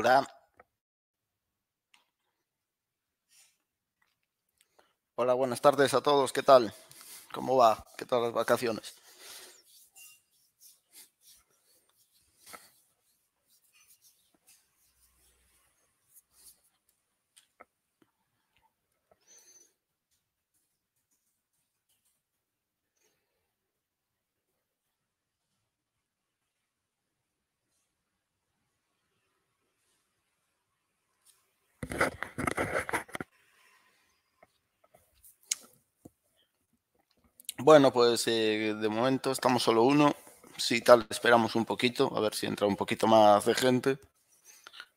Hola. buenas tardes a todos. ¿Qué tal? ¿Cómo va? ¿Qué tal las vacaciones? Bueno, pues eh, de momento estamos solo uno. Si tal, esperamos un poquito, a ver si entra un poquito más de gente.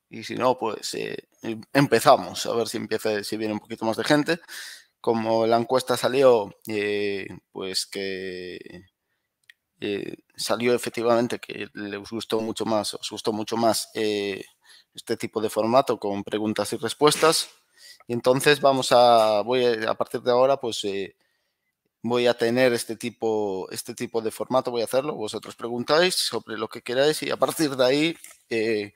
Y si no, pues eh, empezamos, a ver si empieza, si viene un poquito más de gente. Como la encuesta salió, eh, pues que salió efectivamente que les gustó mucho más, os gustó mucho más este tipo de formato con preguntas y respuestas. Y entonces vamos a, voy a, a partir de ahora, pues voy a tener este tipo, este tipo de formato, voy a hacerlo, vosotros preguntáis sobre lo que queráis y a partir de ahí, eh,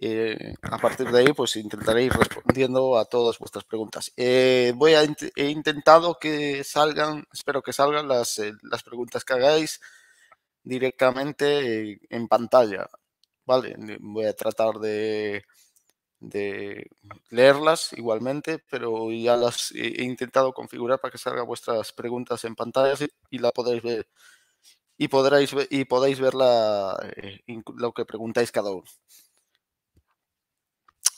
eh, a partir de ahí, pues intentaré ir respondiendo a todas vuestras preguntas. Eh, voy a, he intentado que salgan, espero que salgan las, las preguntas que hagáis directamente en pantalla, ¿vale? Voy a tratar de de leerlas igualmente, pero ya las he intentado configurar para que salgan vuestras preguntas en pantalla y la podéis ver y podréis y podéis ver eh, lo que preguntáis cada uno.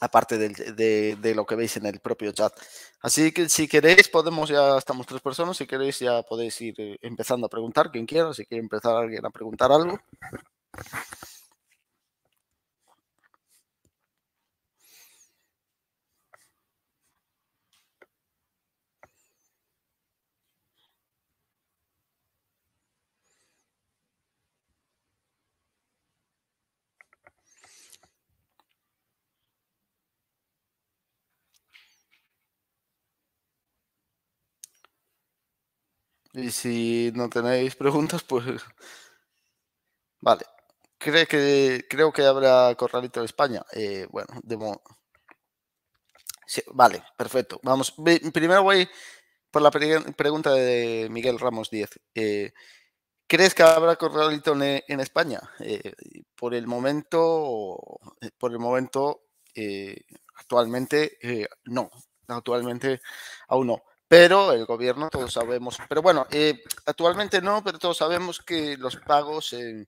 Aparte de, lo que veis en el propio chat. Así que si queréis, podemos, ya estamos tres personas, si queréis ya podéis ir eh, empezando a preguntar, quien quiera, si quiere empezar alguien a preguntar algo. Y si no tenéis preguntas, pues. Vale. ¿Cree que, creo que habrá corralito en España. Eh, bueno, de vale, perfecto. Vamos. Primero voy por la pregunta de Miguel Ramos 10. Eh, ¿Crees que habrá corralito en, España? Eh, por el momento, por el momento, actualmente no. Actualmente aún no pero el gobierno, todos sabemos, pero bueno, eh, actualmente no, pero todos sabemos que los pagos en,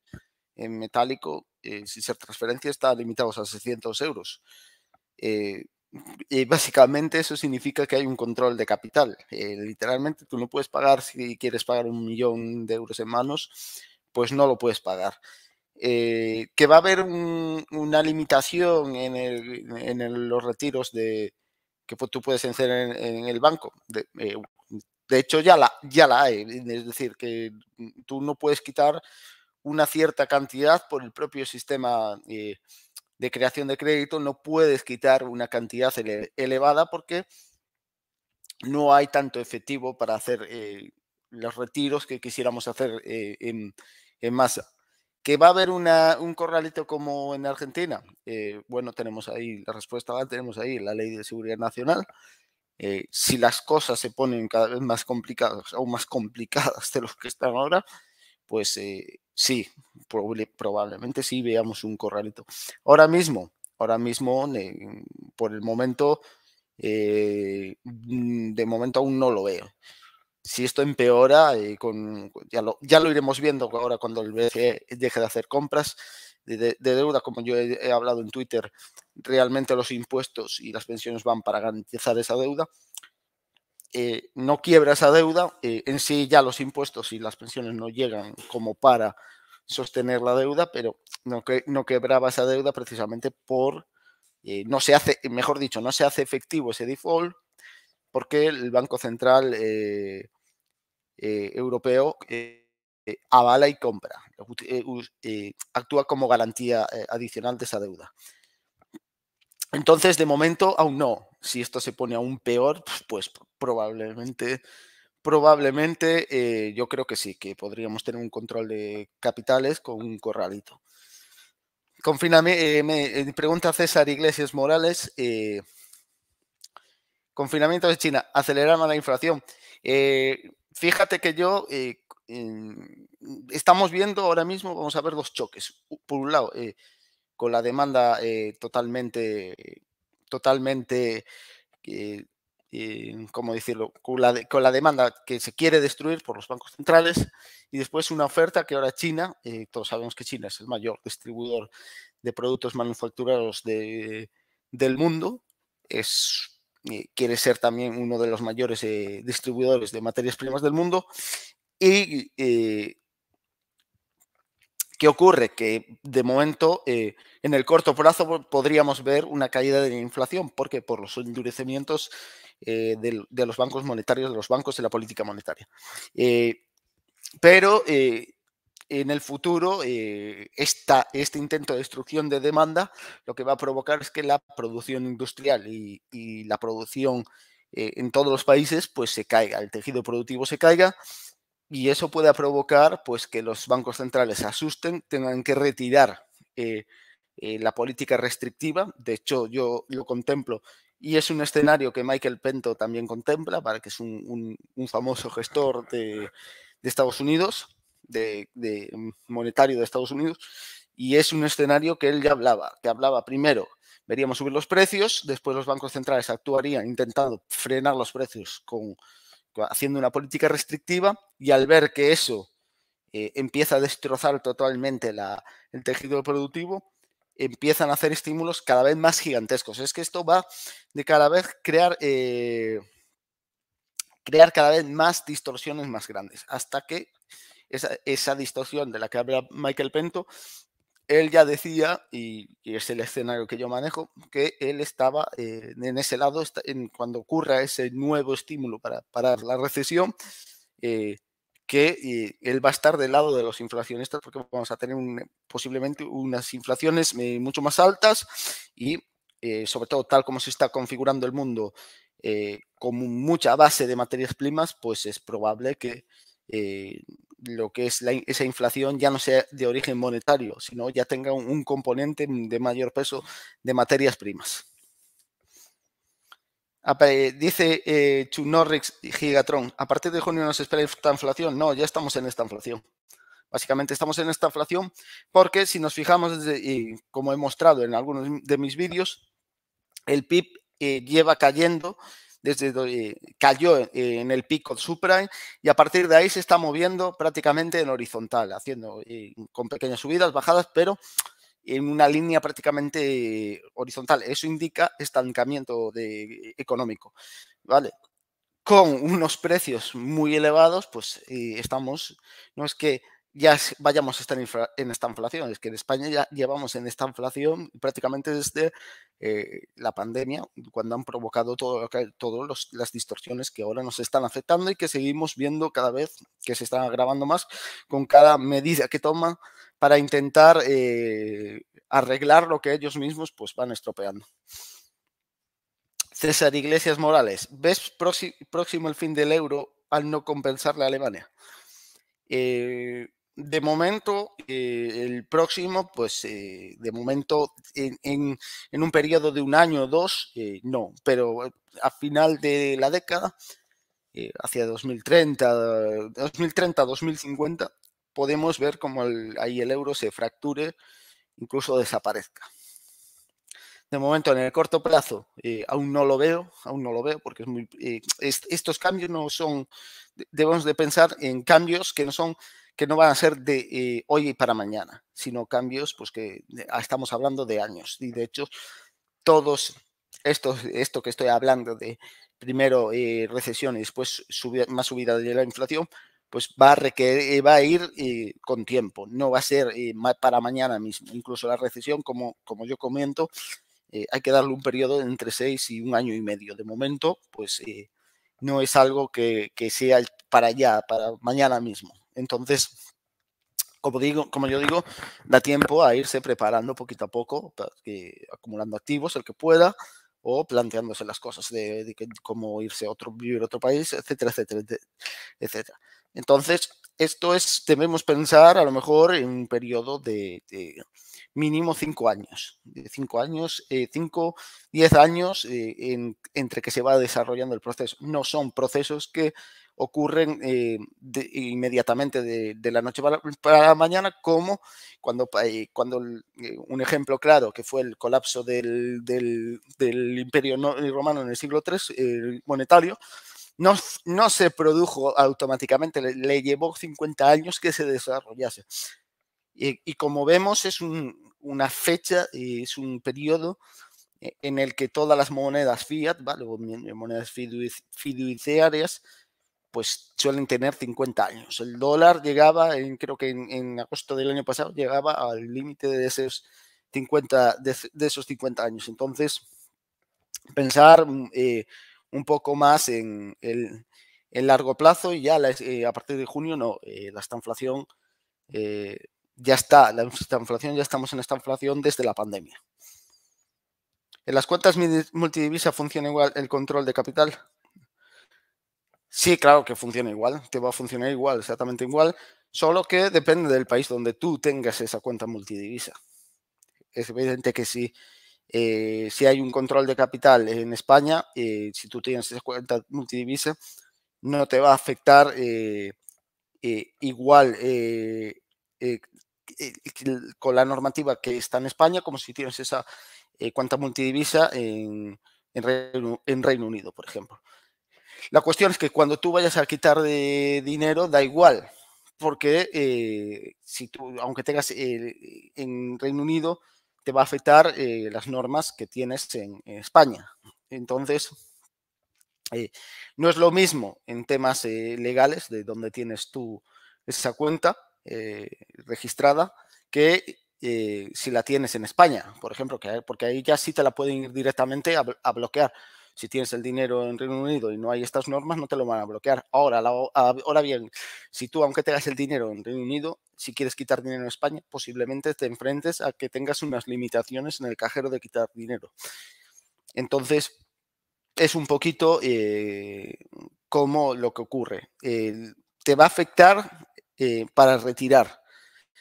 metálico, eh, sin ser transferencia, están limitados a 600 euros. Eh, y básicamente eso significa que hay un control de capital. literalmente tú no puedes pagar si quieres pagar un millón de euros en manos, pues no lo puedes pagar. que va a haber una limitación en, los retiros de, que tú puedes hacer en, el banco. Eh, de, hecho, ya la, ya la hay. Es decir, que tú no puedes quitar una cierta cantidad por el propio sistema eh, de creación de crédito, no puedes quitar una cantidad elevada porque no hay tanto efectivo para hacer eh, los retiros que quisiéramos hacer en masa que va a haber un corralito como en Argentina. Eh, bueno, tenemos ahí la respuesta, tenemos ahí la ley de seguridad nacional. Eh, si las cosas se ponen cada vez más complicadas, aún más complicadas de lo que están ahora, pues eh, sí, probablemente sí veamos un corralito. Ahora mismo, ahora mismo, por el momento, de momento aún no lo veo si esto empeora, y eh, con, ya, lo, iremos viendo ahora cuando el BCE deje de hacer compras de, deuda, como yo he, hablado en Twitter, realmente los impuestos y las pensiones van para garantizar esa deuda. Eh, no quiebra esa deuda, eh, en sí ya los impuestos y las pensiones no llegan como para sostener la deuda, pero no, que, no quebraba esa deuda precisamente por, no se hace, mejor dicho, no se hace efectivo ese default porque el Banco Central eh, eh, Europeo eh, avala y compra, actúa como garantía adicional de esa deuda. Entonces, de momento, aún no. Si esto se pone aún peor, pues probablemente, probablemente yo creo que sí, que podríamos tener un control de capitales con un corralito. Confíname, me pregunta César Iglesias Morales. Confinamiento de China, acelerando la inflación. Eh, fíjate que yo eh, estamos viendo ahora mismo, vamos a ver dos choques. Por un lado, eh, con la demanda totalmente, totalmente, ¿cómo decirlo? Con la, demanda que se quiere destruir por los bancos centrales y después una oferta que ahora China, todos sabemos que China es el mayor distribuidor de productos manufacturados del mundo, es eh, quiere ser también uno de los mayores eh, distribuidores de materias primas del mundo. ¿Y eh, qué ocurre? Que de momento, en el corto plazo, podríamos ver una caída de la inflación, porque por los endurecimientos de, los bancos monetarios, de los bancos de la política monetaria. pero en el futuro eh, este intento de destrucción de demanda lo que va a provocar es que la producción industrial y, la producción eh, en todos los países pues se caiga, el tejido productivo se caiga y eso puede provocar pues que los bancos centrales se asusten, tengan que retirar eh, la política restrictiva, de hecho yo lo contemplo y es un escenario que Michael Pento también contempla, para que es un, famoso gestor de, de Estados Unidos de, mm, monetario de Estados Unidos y es un escenario que él ya hablaba, que hablaba primero veríamos subir los precios, después los bancos centrales actuarían intentando frenar los precios con, haciendo una política restrictiva y al ver que eso eh, empieza a destrozar totalmente el tejido productivo, empiezan a hacer estímulos cada vez más gigantescos. Es que esto va de cada vez crear, eh, crear cada vez más distorsiones más grandes, hasta que esa, distorsión de la que habla Michael Pento, él ya decía, y, es el escenario que yo manejo, que él estaba eh, en ese lado, cuando ocurra ese nuevo estímulo para parar la recesión, eh, que eh, él va a estar del lado de los inflacionistas porque vamos a tener posiblemente unas inflaciones mucho más altas y sobre todo tal como se está configurando el mundo con mucha base de materias primas, pues es probable que lo que es esa inflación ya no sea de origen monetario, sino ya tenga un, componente de mayor peso de materias primas. Eh, dice eh, Chunorrix Gigatron, a partir de junio nos espera esta inflación. No, ya estamos en esta inflación. Básicamente estamos en esta inflación porque si nos fijamos, y como he mostrado en algunos de mis vídeos, el PIB eh, lleva cayendo desde eh, cayó eh, en el pico Supra y a partir de ahí se está moviendo prácticamente en horizontal, haciendo eh, con pequeñas subidas, bajadas, pero en una línea prácticamente horizontal. Eso indica estancamiento económico, ¿vale? Con unos precios muy elevados, pues estamos, no es que ya vayamos a estar en esta inflación. Es que en España ya llevamos en esta inflación prácticamente desde eh, la pandemia, cuando han provocado todas las distorsiones que ahora nos están afectando y que seguimos viendo cada vez que se están agravando más con cada medida que toman para intentar eh, arreglar lo que ellos mismos pues, van estropeando. César Iglesias Morales, ¿ves próximo el fin del euro al no compensarle a Alemania? Eh, de momento, eh, el próximo, pues eh, de momento, en, un periodo de un año o dos, eh, no, pero a final de la década, hacia 2030, 2030, 2050, podemos ver como el, ahí el euro se fracture, incluso desaparezca. De momento, en el corto plazo, aún no lo veo, aún no lo veo, porque es estos cambios no son, debemos de pensar en cambios que no son que no van a ser de eh, hoy y para mañana, sino cambios pues que eh, ah, estamos hablando de años. Y de hecho, todos estos, esto que estoy hablando de primero eh, recesión y después más subida de la inflación, pues va a, va a ir con tiempo, no va a ser para mañana mismo. Incluso la recesión, como, como yo comento, hay que darle un periodo entre seis y un año y medio. De momento, pues no es algo que, que sea para allá, para mañana mismo. Entonces, como, digo, como yo digo, da tiempo a irse preparando poquito a poco, acumulando activos el que pueda o planteándose las cosas de, cómo irse a otro, vivir otro país, etcétera, etcétera, etcétera. Entonces, esto es, debemos pensar a lo mejor en un periodo de, mínimo cinco años, de cinco años, eh, cinco, diez años eh, entre que se va desarrollando el proceso. No son procesos que ocurren eh, inmediatamente de, la noche para, la mañana, como cuando, eh, cuando eh, un ejemplo claro que fue el colapso del, imperio romano en el siglo III monetario, no, no, se produjo automáticamente, le, llevó 50 años que se desarrollase. Y, como vemos, es una fecha, es un periodo en el que todas las monedas fiat, monedas fiduciarias, pues suelen tener 50 años. El dólar llegaba, creo que en, agosto del año pasado, llegaba al límite de esos 50, de, esos 50 años. Entonces, pensar mm, eh, un poco más en el largo plazo y ya eh, a partir de junio no, eh, la estanflación ya está, la estanflación, ya estamos en esta inflación desde la pandemia. En las cuentas multidivisa funciona igual el control de capital. Sí, claro que funciona igual, te va a funcionar igual, exactamente igual, solo que depende del país donde tú tengas esa cuenta multidivisa. Es evidente que si, eh, si hay un control de capital en España, eh, si tú tienes esa cuenta multidivisa, no te va a afectar eh, igual con la normativa que está en España como si tienes esa cuenta multidivisa en Reino Unido, por ejemplo. La cuestión es que cuando tú vayas a quitar de dinero, da igual, porque eh, si tú, aunque tengas eh, en Reino Unido, te va a afectar eh, las normas que tienes en, España. Entonces, no es lo mismo en temas legales de donde tienes tú esa cuenta registrada que si la tienes en España, por ejemplo, porque ahí ya sí te la pueden ir directamente a bloquear si tienes el dinero en Reino Unido y no hay estas normas, no te lo van a bloquear. Ahora, ahora bien, si tú, aunque tengas el dinero en Reino Unido, si quieres quitar dinero en España, posiblemente te enfrentes a que tengas unas limitaciones en el cajero de quitar dinero. Entonces, es un poquito eh, como lo que ocurre. te va a afectar eh, para retirar.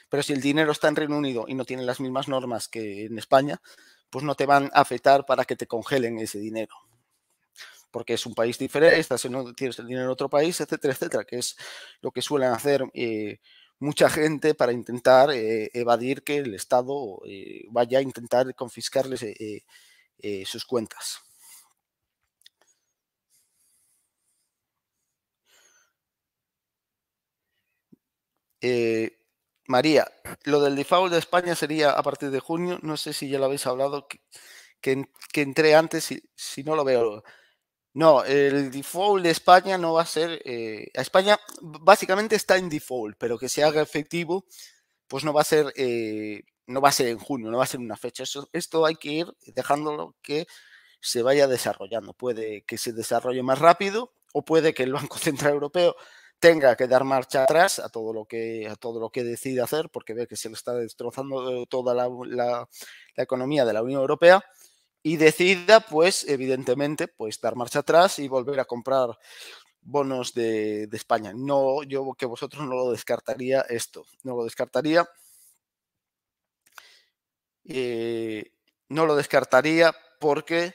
Pero si el dinero está en Reino Unido y no tiene las mismas normas que en España, pues no te van a afectar para que te congelen ese dinero porque es un país diferente, estás no tienes el dinero en otro país, etcétera, etcétera, que es lo que suelen hacer eh, mucha gente para intentar eh, evadir que el Estado eh, vaya a intentar confiscarles sus cuentas. María, lo del default de España sería a partir de junio, no sé si ya lo habéis hablado, que, entré antes, y si no lo veo no, el default de España no va a ser. Eh, España básicamente está en default, pero que se haga efectivo, pues no va a ser. Eh, no va a ser en junio, no va a ser una fecha. esto hay que ir dejándolo que se vaya desarrollando. Puede que se desarrolle más rápido o puede que el Banco Central Europeo tenga que dar marcha atrás a todo lo que a todo lo que decida hacer porque ve que se le está destrozando eh, toda la economía de la Unión Europea y decida, pues, evidentemente, pues dar marcha atrás y volver a comprar bonos de, España. No, yo que vosotros no lo descartaría esto, no lo descartaría. Eh, no lo descartaría porque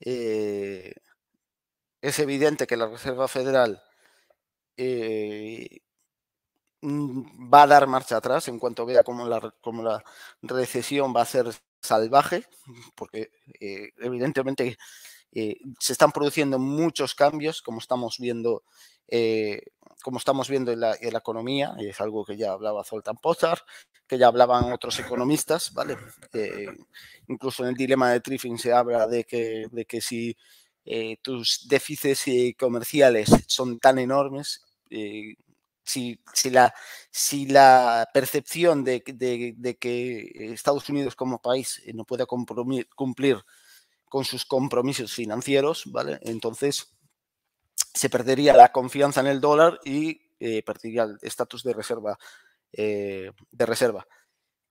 eh, es evidente que la Reserva Federal eh, va a dar marcha atrás en cuanto vea cómo la, cómo la recesión va a ser salvaje, porque eh, evidentemente eh, se están produciendo muchos cambios, como estamos viendo, eh, como estamos viendo en la, economía, y es algo que ya hablaba Zoltán Pozar, que ya hablaban otros economistas, ¿vale? incluso en el dilema de Triffin se habla de que, de que si tus déficits comerciales son tan enormes, si, la, si la percepción de, que Estados Unidos como país no pueda cumplir con sus compromisos financieros, ¿vale? Entonces se perdería la confianza en el dólar y eh, perdería el estatus de reserva. Eh, de reserva.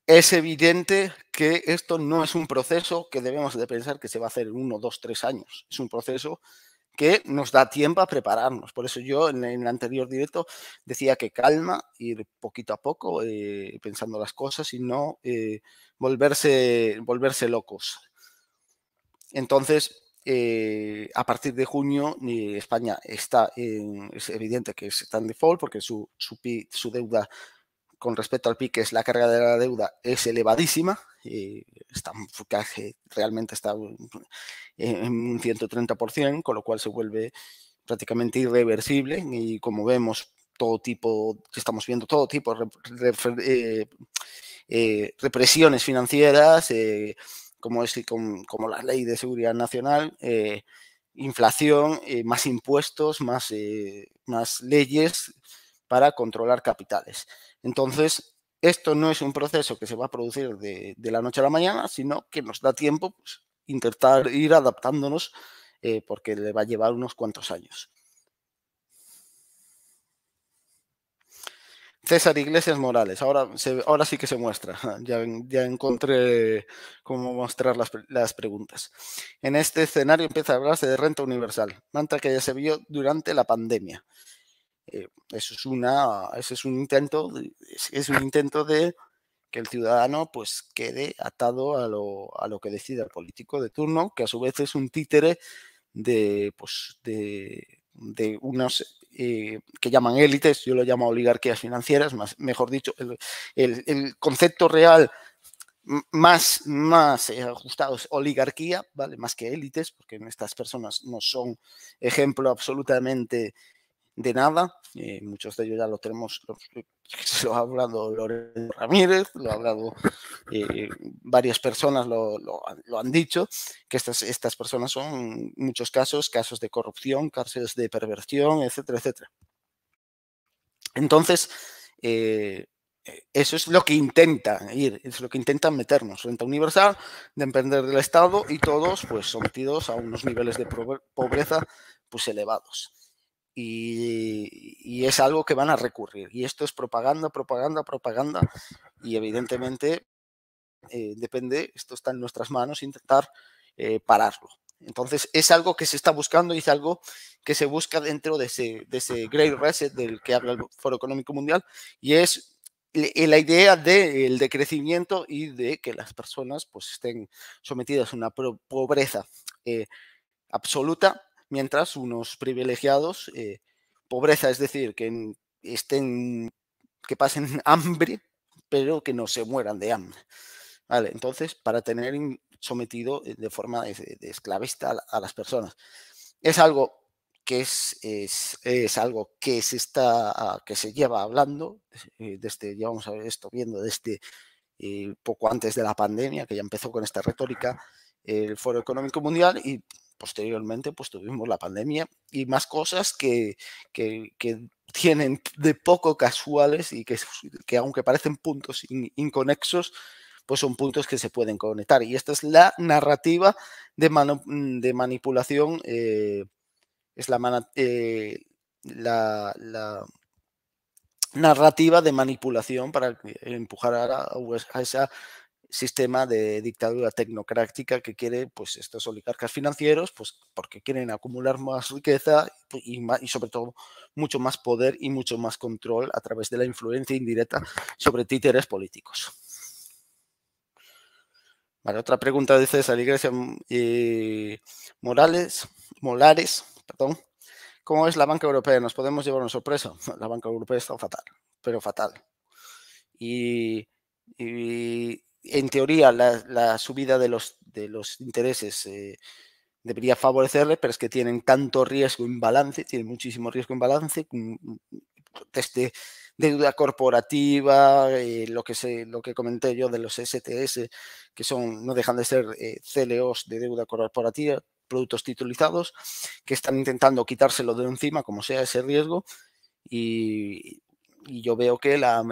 Es evidente que esto no es un proceso que debemos de pensar que se va a hacer en uno, dos, tres años. Es un proceso que nos da tiempo a prepararnos. Por eso yo en el anterior directo decía que calma, ir poquito a poco eh, pensando las cosas y no eh, volverse, volverse locos. Entonces, eh, a partir de junio España está es evidente que está en default porque su, su, su deuda con respecto al pique es la carga de la deuda, es elevadísima, está, realmente está en un 130%, con lo cual se vuelve prácticamente irreversible y como vemos todo tipo, estamos viendo todo tipo de eh, eh, represiones financieras, eh, como, es, como, la ley de seguridad nacional, inflación, más impuestos, más, más leyes para controlar capitales. Entonces, esto no es un proceso que se va a producir de, la noche a la mañana, sino que nos da tiempo pues, intentar ir adaptándonos eh, porque le va a llevar unos cuantos años. César Iglesias Morales, ahora, sí que se muestra, ya, encontré cómo mostrar las, las, preguntas. En este escenario empieza a hablarse de renta universal, manta que ya se vio durante la pandemia. Eh, eso es una, ese es un intento, es un intento de que el ciudadano pues quede atado a lo, a lo que decida el político de turno, que a su vez es un títere de, pues, de, unos eh, que llaman élites, yo lo llamo oligarquías financieras, más, mejor dicho, el, concepto real más, más eh, ajustado es oligarquía, ¿vale? más que élites, porque estas personas no son ejemplo absolutamente de nada. Eh, muchos de ellos ya lo tenemos, lo ha hablado Lorenzo Ramírez, lo ha hablado eh, varias personas, lo, han dicho, que estas, personas son muchos casos, casos de corrupción, casos de perversión, etcétera, etcétera. Entonces, eh, eso es lo que intentan ir, es lo que intentan meternos, renta universal, de emprender del Estado y todos pues sometidos a unos niveles de pobreza pues elevados y, es algo que van a recurrir. Y esto es propaganda, propaganda, propaganda. Y evidentemente eh, depende, esto está en nuestras manos, intentar eh, pararlo. Entonces es algo que se está buscando y es algo que se busca dentro de ese, de ese Great Reset del que habla el Foro Económico Mundial y es eh, la idea del decrecimiento y de que las personas pues, estén sometidas a una pobreza absoluta mientras unos privilegiados, eh, pobreza, es decir, que estén, que pasen hambre, pero que no se mueran de hambre. Vale, entonces, para tener sometido eh, de forma esclavista a, las personas. Es algo que es, es, algo que se está ah, que se lleva hablando eh, desde ya vamos a ver esto viendo desde poco antes de la pandemia que ya empezó con esta retórica el Foro Económico Mundial y posteriormente pues tuvimos la pandemia y más cosas que, tienen de poco casuales y que, que aunque parecen puntos inconexos, pues son puntos que se pueden conectar. Y esta es la narrativa de, mm, de manipulación, eh, es eh, la, la, narrativa de manipulación para empujar a, a esa sistema de dictadura tecnocrática que quiere, pues, estos oligarcas financieros, pues, porque quieren acumular más riqueza pues, y, sobre todo mucho más poder y mucho más control a través de la influencia indirecta sobre títeres políticos. Vale, otra pregunta dice César Iglesia mm, Morales, Molares, perdón. ¿Cómo es la banca europea? ¿Nos podemos llevar una sorpresa? La banca europea está fatal, pero fatal. y, en teoría, la, subida de los, de los intereses eh, debería favorecerle, pero es que tienen tanto riesgo en balance, tienen muchísimo riesgo en balance, desde mm, mm, pues deuda corporativa, eh, lo, que lo que comenté yo de los STS, que son no dejan de ser eh, CLOs de deuda corporativa, productos titulizados, que están intentando quitárselo de encima, como sea ese riesgo, y y yo veo que, la,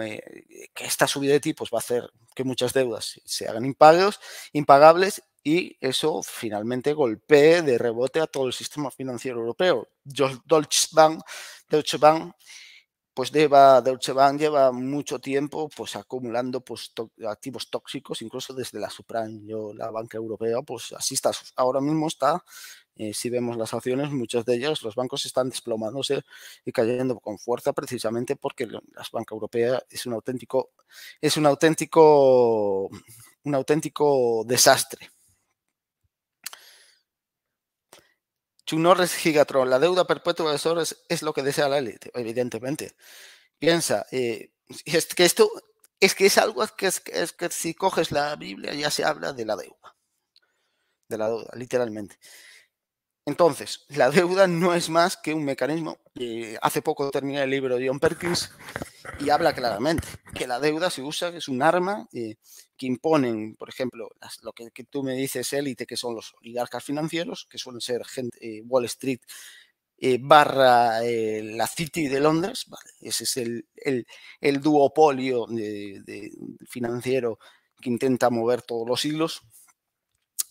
que esta subida de tipos va a hacer que muchas deudas se hagan impagables y eso finalmente golpee de rebote a todo el sistema financiero europeo. Deutsche Bank, pues lleva, Deutsche Bank lleva mucho tiempo pues acumulando pues, activos tóxicos, incluso desde la Supran, Yo, la banca europea, pues así está, ahora mismo está si vemos las acciones, muchas de ellas, los bancos están desplomándose y cayendo con fuerza precisamente porque las banca europea es un auténtico, es un auténtico, un auténtico desastre. Gigatron, la deuda perpetua de Soros es lo que desea la élite, evidentemente. Piensa, eh, es que esto es que es algo que, es, que, que si coges la Biblia ya se habla de la deuda. De la deuda, literalmente. Entonces, la deuda no es más que un mecanismo. Eh, hace poco terminé el libro de John Perkins y habla claramente que la deuda se usa, es un arma eh, que imponen, por ejemplo, lo que, tú me dices élite, que son los oligarcas financieros, que suelen ser gente, eh, Wall Street barra la City de Londres. ese es el, el, duopolio de, financiero que intenta mover todos los hilos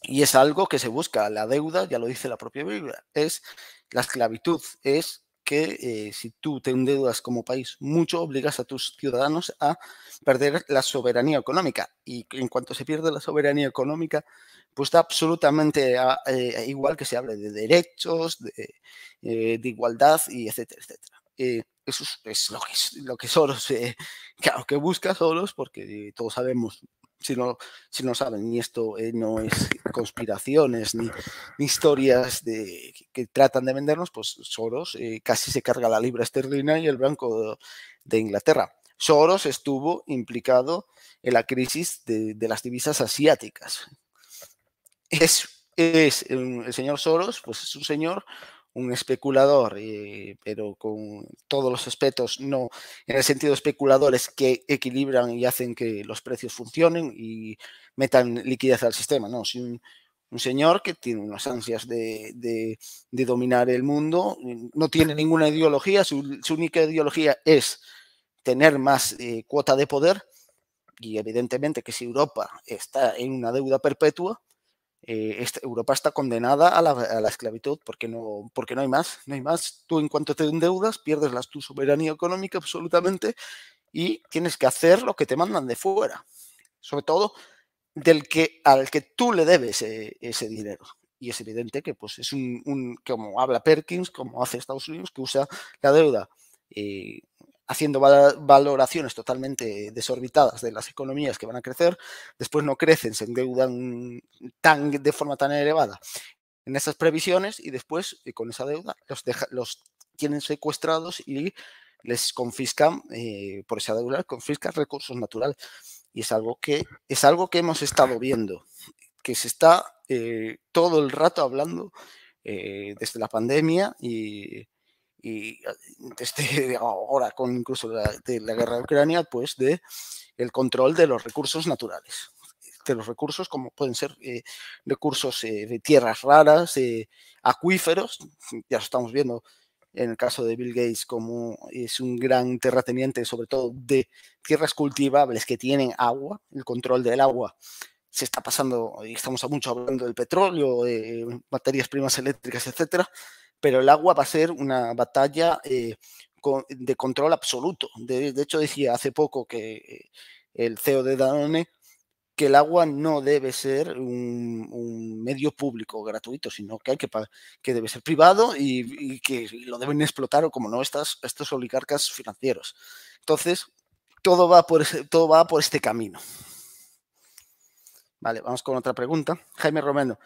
y es algo que se busca. La deuda, ya lo dice la propia Biblia, es la esclavitud, es que eh, si tú te endeudas como país mucho, obligas a tus ciudadanos a perder la soberanía económica. Y en cuanto se pierde la soberanía económica, pues está absolutamente ah, eh, igual que se hable de derechos, de, eh, igualdad, y etcétera, etcétera. eso es, lo que, lo que que busca Soros, porque todos sabemos si no, saben, y esto eh, no es conspiraciones ni, historias de, que, tratan de vendernos, pues Soros eh, casi se carga la libra esterlina y el Banco de, Inglaterra. Soros estuvo implicado en la crisis de, las divisas asiáticas. Es, el señor Soros, pues es un señor un especulador, eh, pero con todos los aspectos, no en el sentido de especuladores que equilibran y hacen que los precios funcionen y metan liquidez al sistema, no, si un, señor que tiene unas ansias de, dominar el mundo, mm, no tiene ninguna ideología, su, única ideología es tener más eh, cuota de poder y evidentemente que si Europa está en una deuda perpetua, eh, este, Europa está condenada a la, esclavitud porque no, porque no hay más, no hay más. Tú en cuanto te endeudas pierdes tu soberanía económica absolutamente y tienes que hacer lo que te mandan de fuera, sobre todo del que al que tú le debes eh, ese, dinero. Y es evidente que pues es un, como habla Perkins, como hace Estados Unidos, que usa la deuda eh, haciendo valoraciones totalmente desorbitadas de las economías que van a crecer, después no crecen, se endeudan tan, de forma tan elevada en esas previsiones y después eh, con esa deuda los, los tienen secuestrados y les confiscan, eh, por esa deuda, confiscan recursos naturales. Y es algo que, es algo que hemos estado viendo, que se está eh, todo el rato hablando desde la pandemia y y desde ah, este, ahora con incluso la, de la guerra de Ucrania, pues de el control de los recursos naturales, de los recursos como pueden ser eh, recursos eh, de tierras raras, eh, acuíferos, ya estamos viendo en el caso de Bill Gates como es un gran terrateniente, sobre todo de tierras cultivables que tienen agua, el control del agua se está pasando, y estamos a mucho hablando del petróleo, de materias primas eléctricas, etcétera, pero el agua va a ser una batalla eh, de control absoluto. De, hecho, decía hace poco que eh, el CEO de Danone que el agua no debe ser un, medio público gratuito, sino que, hay que, que debe ser privado y, que lo deben explotar, o como no, estás estos oligarcas financieros. Entonces, todo va por, todo va por este camino. Vale, vamos con otra pregunta. Jaime Romero,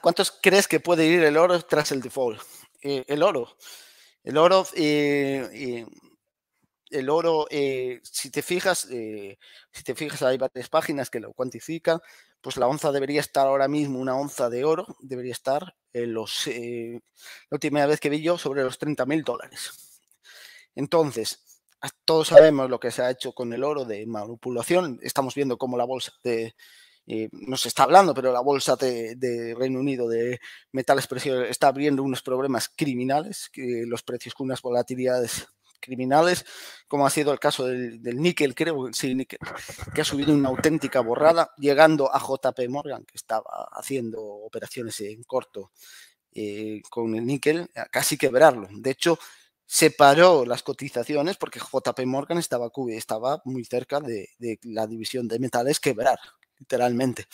cuántos crees que puede ir el oro tras el default? Eh, el oro. El oro, eh, eh, el oro si te fijas, si te fijas, hay varias páginas que lo cuantifican. Pues la onza debería estar ahora mismo, una onza de oro debería estar en los, la última vez que vi yo, sobre los 30 mil dólares. Entonces, todos sabemos lo que se ha hecho con el oro de manipulación. Estamos viendo cómo la bolsa de, eh, no se está hablando, pero la bolsa de, Reino Unido de metales preciosos está abriendo unos problemas criminales, que los precios con unas volatilidades criminales, como ha sido el caso del, níquel, creo, que ha subido una auténtica borrada, llegando a JP Morgan, que estaba haciendo operaciones en corto eh, con el níquel, casi quebrarlo. De hecho, separó las cotizaciones porque JP Morgan estaba, estaba muy cerca de, de la división de metales quebrar literalmente.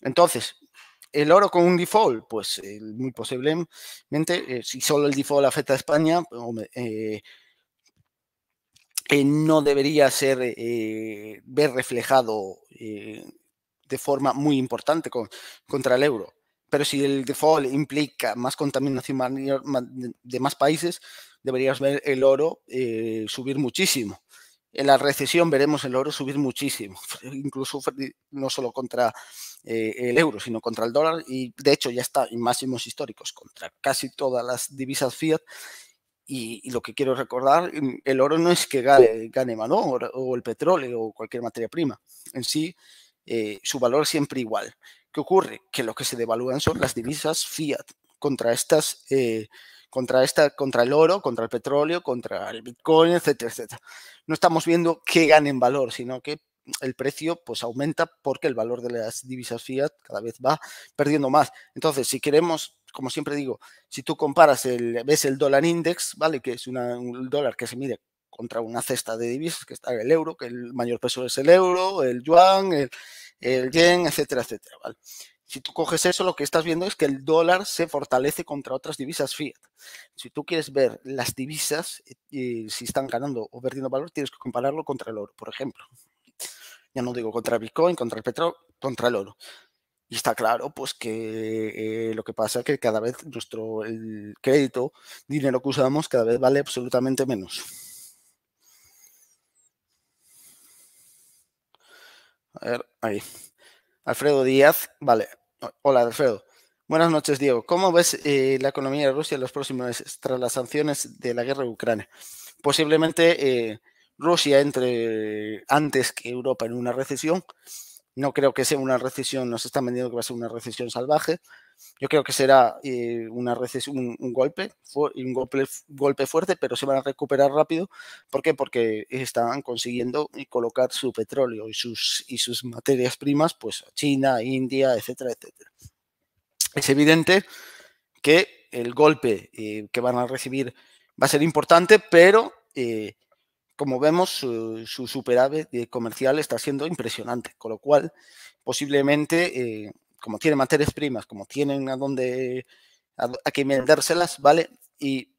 Entonces, el oro con un default, pues eh, muy posiblemente, eh, si solo el default afecta a España, eh, no debería ser ver reflejado de forma muy importante contra el euro. Pero si el default implica más contaminación de más países, deberías ver el oro subir muchísimo en la recesión veremos el oro subir muchísimo, incluso no solo contra eh, el euro, sino contra el dólar y de hecho ya está en máximos históricos contra casi todas las divisas fiat. Y, lo que quiero recordar, mm, el oro no es que gane, gane o, el petróleo o cualquier materia prima. En sí, eh, su valor siempre igual. ¿Qué ocurre? Que lo que se devalúan son las divisas fiat contra estas, eh, contra esta, contra el oro, contra el petróleo, contra el bitcoin, etcétera, etcétera no estamos viendo que gane en valor, sino que el precio pues aumenta porque el valor de las divisas fiat cada vez va perdiendo más. Entonces, si queremos, como siempre digo, si tú comparas el ves el dólar index, ¿vale? que es un dólar que se mide contra una cesta de divisas que está el euro, que el mayor peso es el euro, el yuan, el, el yen, etcétera, etcétera, ¿vale? Si tú coges eso, lo que estás viendo es que el dólar se fortalece contra otras divisas fiat. Si tú quieres ver las divisas, y eh, eh, si están ganando o perdiendo valor, tienes que compararlo contra el oro, por ejemplo. Ya no digo contra Bitcoin, contra el petróleo, contra el oro. Y está claro, pues que eh, lo que pasa es que cada vez nuestro crédito, dinero que usamos, cada vez vale absolutamente menos. A ver, ahí. Alfredo Díaz, vale. Ah, hola, Alfredo. Buenas noches, Diego. ¿Cómo ves eh, la economía de Rusia en los próximos meses tras las sanciones de la guerra de Ucrania? Posiblemente eh, Rusia entre antes que Europa en una recesión no creo que sea una recesión, nos están vendiendo que va a ser una recesión salvaje. Yo creo que será eh, una recesión, un, golpe, un golpe, fuerte, pero se van a recuperar rápido. ¿Por qué? Porque están consiguiendo eh, colocar su petróleo y sus, y sus materias primas, pues a China, India, etcétera, etcétera. Es evidente que el golpe eh, que van a recibir va a ser importante, pero como vemos, su, superávit comercial está siendo impresionante, con lo cual posiblemente, eh, como tiene materias primas, como tienen a dónde a, qué vendérselas, ¿vale? Y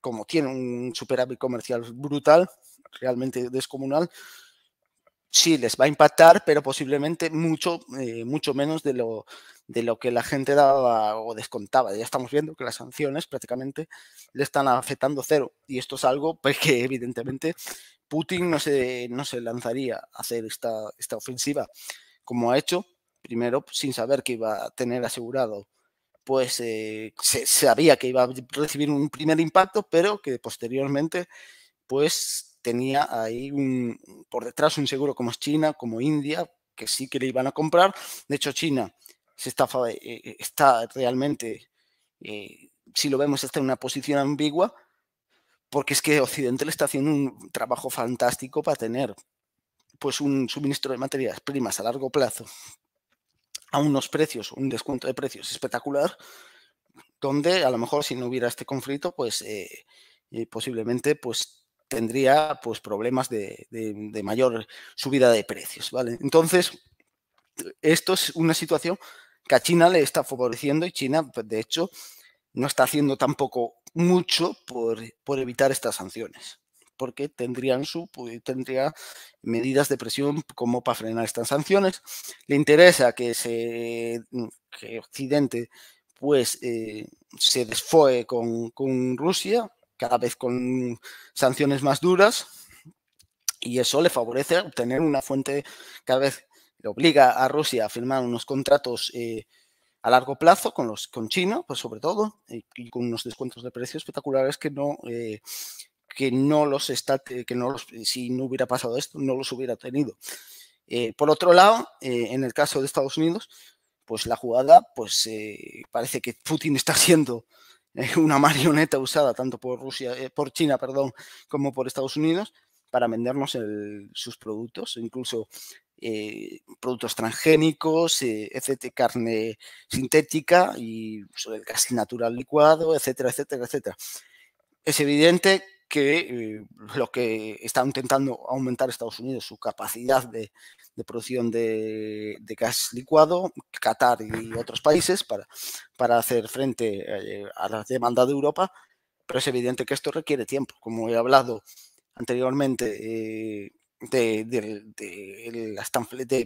como tiene un superávit comercial brutal, realmente descomunal, sí les va a impactar, pero posiblemente mucho, eh, mucho menos de lo, de lo que la gente daba o descontaba. Ya estamos viendo que las sanciones prácticamente le están afectando cero. Y esto es algo pues, que evidentemente Putin no se, no se lanzaría a hacer esta, esta ofensiva como ha hecho, primero sin saber que iba a tener asegurado pues eh, se, sabía que iba a recibir un primer impacto, pero que posteriormente pues tenía ahí un, por detrás un seguro como China, como India, que sí que le iban a comprar. De hecho, China se está, eh, eh, está realmente, eh, si lo vemos, está en una posición ambigua, porque es que Occidente le está haciendo un trabajo fantástico para tener pues un suministro de materias primas a largo plazo a unos precios, un descuento de precios espectacular, donde a lo mejor si no hubiera este conflicto, pues posiblemente pues tendría pues, problemas de, de, mayor subida de precios. ¿vale? Entonces, esto es una situación que a China le está favoreciendo y China, pues, de hecho, no está haciendo tampoco mucho por, por evitar estas sanciones, porque tendrían su, pues, tendría medidas de presión como para frenar estas sanciones. Le interesa que, se, que Occidente pues, eh, se desfoe con, con Rusia, cada vez con sanciones más duras y eso le favorece obtener una fuente cada vez le obliga a Rusia a firmar unos contratos eh, a largo plazo con los con China, pues sobre todo, y, con unos descuentos de precios espectaculares que no eh, que no los está que no los eh, si no hubiera pasado esto no los hubiera tenido. por otro lado, en el caso de Estados Unidos, pues la jugada, pues parece que Putin está siendo una marioneta usada tanto por Rusia, eh, por China, perdón, como por Estados Unidos para vendernos sus productos, incluso eh, productos transgénicos, eh, etcétera, carne sintética y casi gas natural licuado, etcétera, etcétera, etcétera. Es evidente que lo que está intentando aumentar Estados Unidos, su capacidad de, de producción de, gas licuado, Qatar y otros países, para, para hacer frente eh, a la demanda de Europa, pero es evidente que esto requiere tiempo. Como he hablado anteriormente eh, de,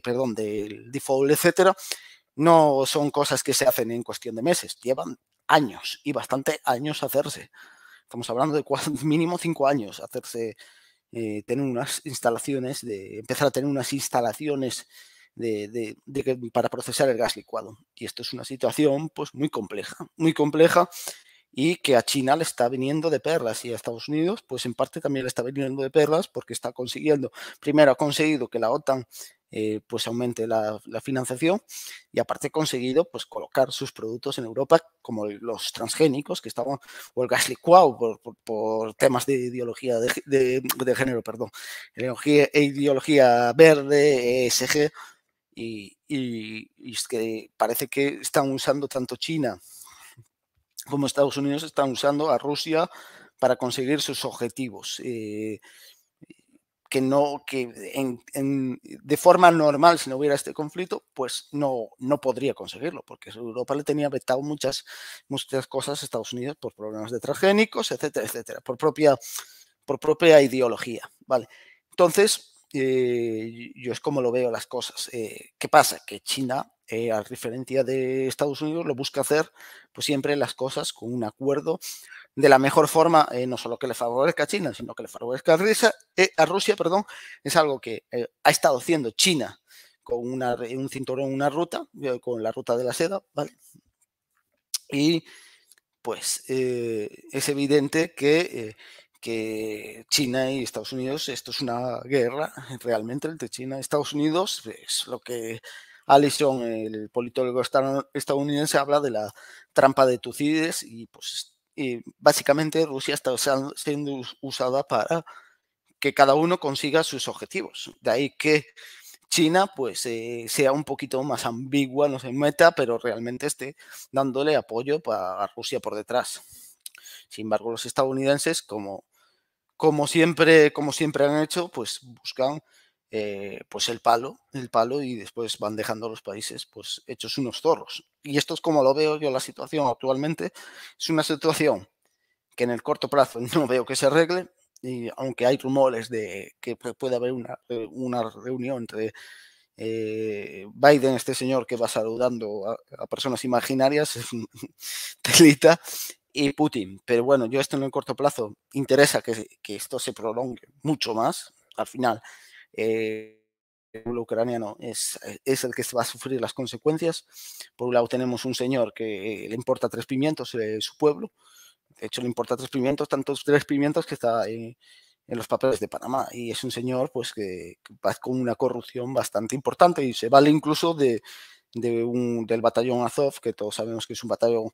perdón, del default, etcétera, no son cosas que se hacen en cuestión de meses, llevan años y bastante años hacerse. Estamos hablando de mínimo cinco años hacerse eh, tener unas instalaciones, de empezar a tener unas instalaciones para procesar el gas licuado. Y esto es una situación pues muy compleja, muy compleja y que a China le está viniendo de perlas y a Estados Unidos pues en parte también le está viniendo de perlas porque está consiguiendo, primero ha conseguido que la OTAN eh, pues aumente la, financiación y aparte he conseguido pues colocar sus productos en Europa como los transgénicos que estaban o el gas licuado por, temas de ideología de, género, perdón, ideología, ideología verde, ESG y, que parece que están usando tanto China como Estados Unidos están usando a Rusia para conseguir sus objetivos. Eh, que no, que de forma normal, si no hubiera este conflicto, pues no, no podría conseguirlo, porque Europa le tenía vetado muchas, muchas cosas a Estados Unidos por problemas de transgénicos, etcétera, etcétera, por propia, por propia ideología, ¿vale? Entonces, eh, yo es como lo veo las cosas. Eh, ¿Qué pasa? Que China, eh, a diferencia de Estados Unidos, lo busca hacer pues siempre las cosas con un acuerdo de la mejor forma, eh, no solo que le favorezca a China, sino que le favorezca a Rusia, eh, a Rusia perdón, es algo que eh, ha estado haciendo China con una, un cinturón, una ruta, con la ruta de la seda, ¿vale? Y pues es evidente que, que China y Estados Unidos, esto es una guerra realmente entre China y Estados Unidos, es lo que Allison, el politólogo estadounidense, habla de la trampa de Tucides y pues y básicamente Rusia está siendo usada para que cada uno consiga sus objetivos. De ahí que China pues eh, sea un poquito más ambigua, no se meta, pero realmente esté dándole apoyo a Rusia por detrás. Sin embargo, los estadounidenses, como, como, siempre, como siempre han hecho, pues buscan eh, pues el palo, el palo y después van dejando a los países pues hechos unos zorros. Y esto es como lo veo yo la situación actualmente. Es una situación que en el corto plazo no veo que se arregle, y aunque hay rumores de que puede haber una, eh, reunión entre eh, Biden, este señor que va saludando a, personas imaginarias, telita, y Putin. Pero bueno, yo esto en el corto plazo interesa que esto se prolongue mucho más. Al final, eh, el pueblo ucraniano es, eh, es, el que va a sufrir las consecuencias. Por un lado tenemos un señor que eh, le importa tres pimientos su pueblo, de hecho le importa tres pimientos, tantos tres pimientos que está en, los papeles de Panamá y es un señor pues que, va con una corrupción bastante importante y se vale incluso de, de un, del batallón Azov, que todos sabemos que es un batallón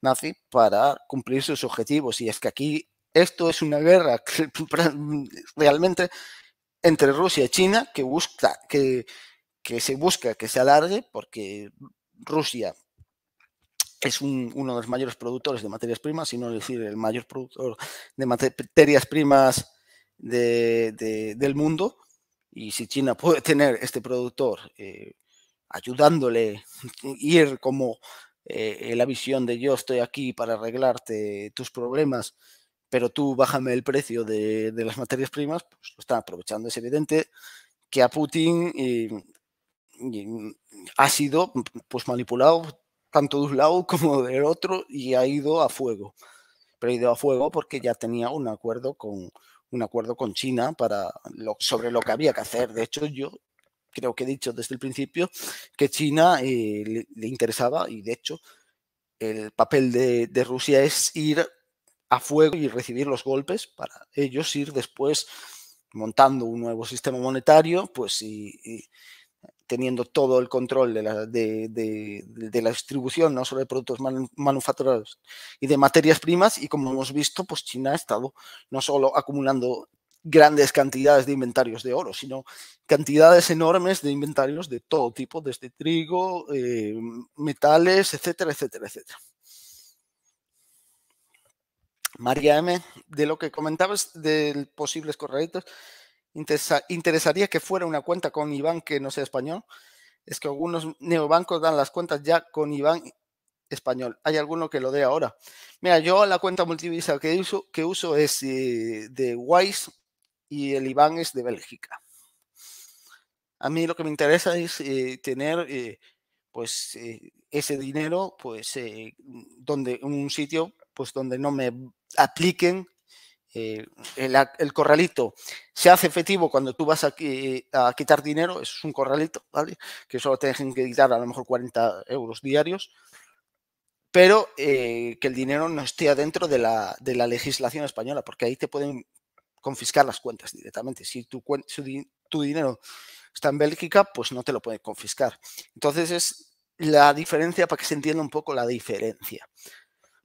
nazi, para cumplir sus objetivos. Y es que aquí esto es una guerra que realmente entre Rusia y China que, busca, que, que se busca que se alargue porque Rusia es uno de los mayores productores de materias primas, si no decir el mayor productor de materias primas del mundo. Y si China puede tener este productor eh, ayudándole, ir como eh, la visión de yo estoy aquí para arreglarte tus problemas pero tú bájame el precio de, las materias primas, pues lo están aprovechando. Es evidente que a Putin ha sido pues, manipulado tanto de un lado como del otro y ha ido a fuego. Pero ha ido a fuego porque ya tenía un acuerdo con, un acuerdo con China para sobre lo que había que hacer. De hecho, yo creo que he dicho desde el principio que China eh, le, interesaba y de hecho el papel de, de Rusia es ir a fuego y recibir los golpes para ellos ir después montando un nuevo sistema monetario, pues y, teniendo todo el control de la, de, la distribución, no solo de productos manufacturados y de materias primas, y como hemos visto, pues China ha estado no solo acumulando grandes cantidades de inventarios de oro, sino cantidades enormes de inventarios de todo tipo, desde trigo, eh, metales, etcétera, etcétera, etcétera. María M., de lo que comentabas de posibles correditos, interesaría que fuera una cuenta con Iván que no sea español. Es que algunos neobancos dan las cuentas ya con Iván español. Hay alguno que lo dé ahora. Mira, yo la cuenta multivisa que uso, que uso es eh, de Wise y el Iván es de Bélgica. A mí lo que me interesa es eh, tener eh, pues ese dinero pues donde en un sitio pues donde no me apliquen eh, el, corralito se hace efectivo cuando tú vas a, quitar dinero, es un corralito, ¿vale? Que solo te dejen que quitar a lo mejor 40 euros diarios, pero eh, que el dinero no esté adentro de la, legislación española, porque ahí te pueden confiscar las cuentas directamente. si tu dinero está en Bélgica, pues no te lo pueden confiscar. Entonces es la diferencia para que se entienda un poco la diferencia.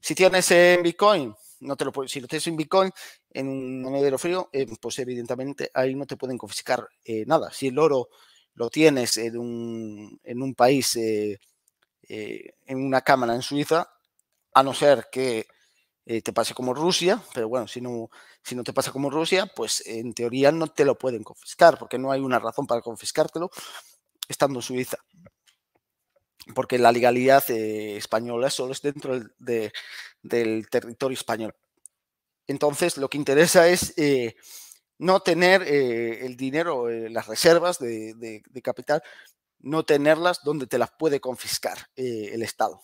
Si tienes eh, en Bitcoin, no te lo si lo tienes en Bitcoin, en un monedero frío, eh, pues evidentemente ahí no te pueden confiscar eh, nada. Si el oro lo tienes en un, en un país, en una cámara en Suiza, a no ser que te pase como Rusia, pero bueno, si no, si no te pasa como Rusia, pues en teoría no te lo pueden confiscar, porque no hay una razón para confiscártelo estando en Suiza porque la legalidad eh, española solo es dentro del territorio español. Entonces, lo que interesa es eh, no tener eh, el dinero, las reservas de, capital, no tenerlas donde te las puede confiscar el Estado.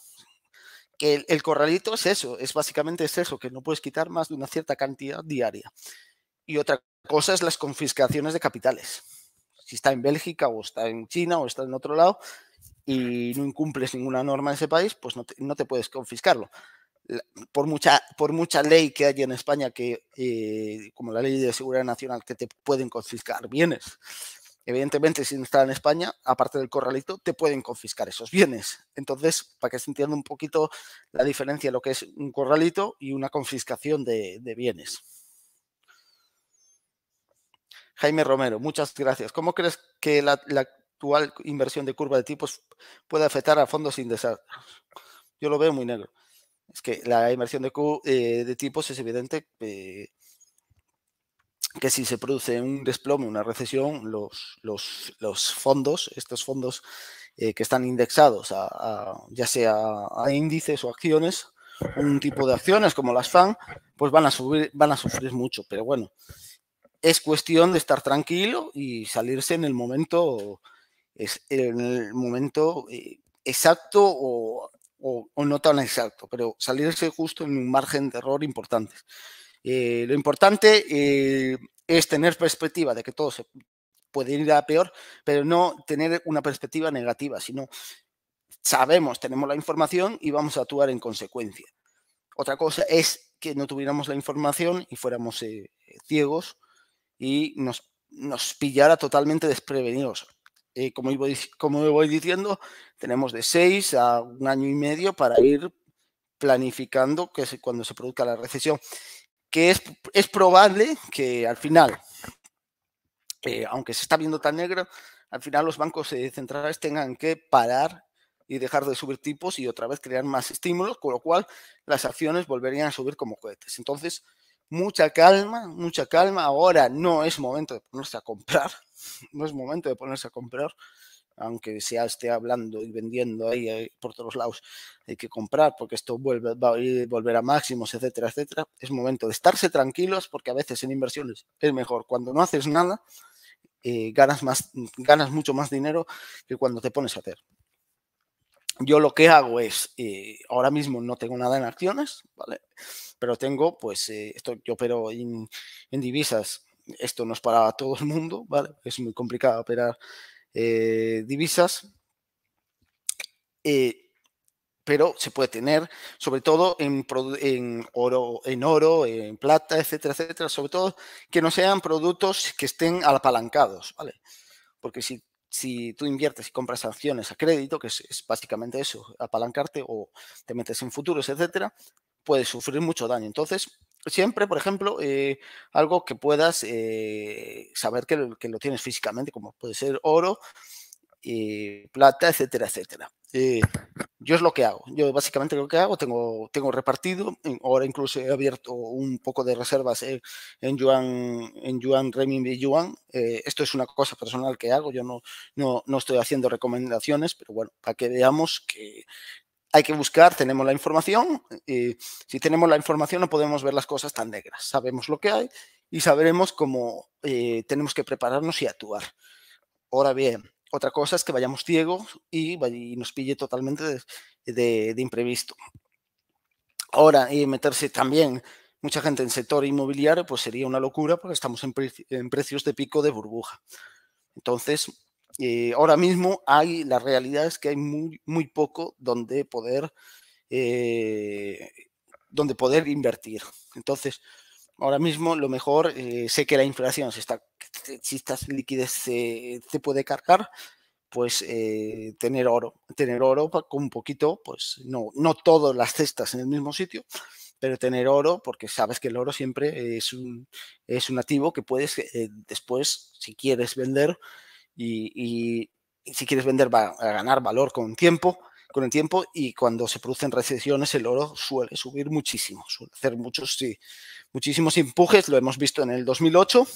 Que el, corralito es eso, es básicamente es eso, que no puedes quitar más de una cierta cantidad diaria. Y otra cosa es las confiscaciones de capitales. Si está en Bélgica o está en China o está en otro lado, y no incumples ninguna norma en ese país, pues no te, no te puedes confiscarlo. Por mucha, por mucha ley que hay en España, que, eh, como la ley de seguridad nacional, que te pueden confiscar bienes. Evidentemente, si no está en España, aparte del corralito, te pueden confiscar esos bienes. Entonces, para que se entienda un poquito la diferencia de lo que es un corralito y una confiscación de, bienes. Jaime Romero, muchas gracias. ¿Cómo crees que la inversión de curva de tipos puede afectar a fondos indexados. Yo lo veo muy negro. Es que la inversión de, eh, tipos es evidente eh, que si se produce un desplome, una recesión, los, fondos, estos fondos eh, que están indexados a, ya sea a índices o acciones, un tipo de acciones como las FAN, pues van a, subir, van a sufrir mucho. Pero bueno, es cuestión de estar tranquilo y salirse en el momento es en el momento eh, exacto o, o, no tan exacto, pero salirse justo en un margen de error importante. Eh, lo importante eh, es tener perspectiva de que todo se puede ir a peor, pero no tener una perspectiva negativa, sino sabemos, tenemos la información y vamos a actuar en consecuencia. Otra cosa es que no tuviéramos la información y fuéramos ciegos y nos, nos pillara totalmente desprevenidos. Eh, como, voy, voy diciendo, tenemos de seis a un año y medio para ir planificando que cuando se produzca la recesión, que es, probable que al final, eh, aunque se está viendo tan negro, al final los bancos eh, centrales tengan que parar y dejar de subir tipos y otra vez crear más estímulos, con lo cual las acciones volverían a subir como cohetes. Entonces, mucha calma, mucha calma. Ahora no es momento de ponerse a comprar, no es momento de ponerse a comprar, aunque sea esté hablando y vendiendo ahí eh, por todos lados, hay que comprar porque esto vuelve, va a volver a máximos, etcétera, etcétera. Es momento de estarse tranquilos porque a veces en inversiones es mejor cuando no haces nada. Eh, ganas, más, ganas mucho más dinero que cuando te pones a hacer. Yo lo que hago es, eh, ahora mismo no tengo nada en acciones, ¿vale? Pero tengo, pues, esto, yo opero en divisas esto no es para todo el mundo, ¿vale? Es muy complicado operar eh, divisas. Eh, pero se puede tener, sobre todo en, oro, en plata, etcétera, etcétera, sobre todo que no sean productos que estén apalancados, ¿vale? Porque si, si tú inviertes y compras acciones a crédito, que es, es básicamente eso, apalancarte o te metes en futuros, etcétera, puedes sufrir mucho daño. Entonces, siempre, por ejemplo, eh, algo que puedas eh, saber que lo, tienes físicamente, como puede ser oro, y eh, plata, etcétera, etcétera. yo es lo que hago. Yo básicamente lo que hago, tengo, tengo repartido, ahora incluso he abierto un poco de reservas en yuan, en yuan, renminbi yuan. esto es una cosa personal que hago, yo no, no, no estoy haciendo recomendaciones, pero bueno, para que veamos que, hay que buscar, tenemos la información, y si tenemos la información no podemos ver las cosas tan negras, sabemos lo que hay y sabremos cómo eh, tenemos que prepararnos y actuar. Ahora bien, otra cosa es que vayamos ciegos y, nos pille totalmente de, imprevisto. Ahora, y meterse también mucha gente en sector inmobiliario, pues sería una locura porque estamos en precios de pico de burbuja. Entonces, eh, ahora mismo hay, la realidad es que hay muy, muy poco donde poder, eh, donde poder invertir. Entonces, ahora mismo lo mejor, eh, sé que la inflación, si, está, estas liquidez se, puede cargar, pues tener oro, tener oro con un poquito, pues no, no todas las cestas en el mismo sitio, pero tener oro, porque sabes que el oro siempre es un, es un activo que puedes después, si quieres vender, y, si quieres vender va a ganar valor con tiempo, con el tiempo y cuando se producen recesiones el oro suele subir muchísimo, suele hacer muchos, sí, muchísimos empujes, lo hemos visto en el 2008,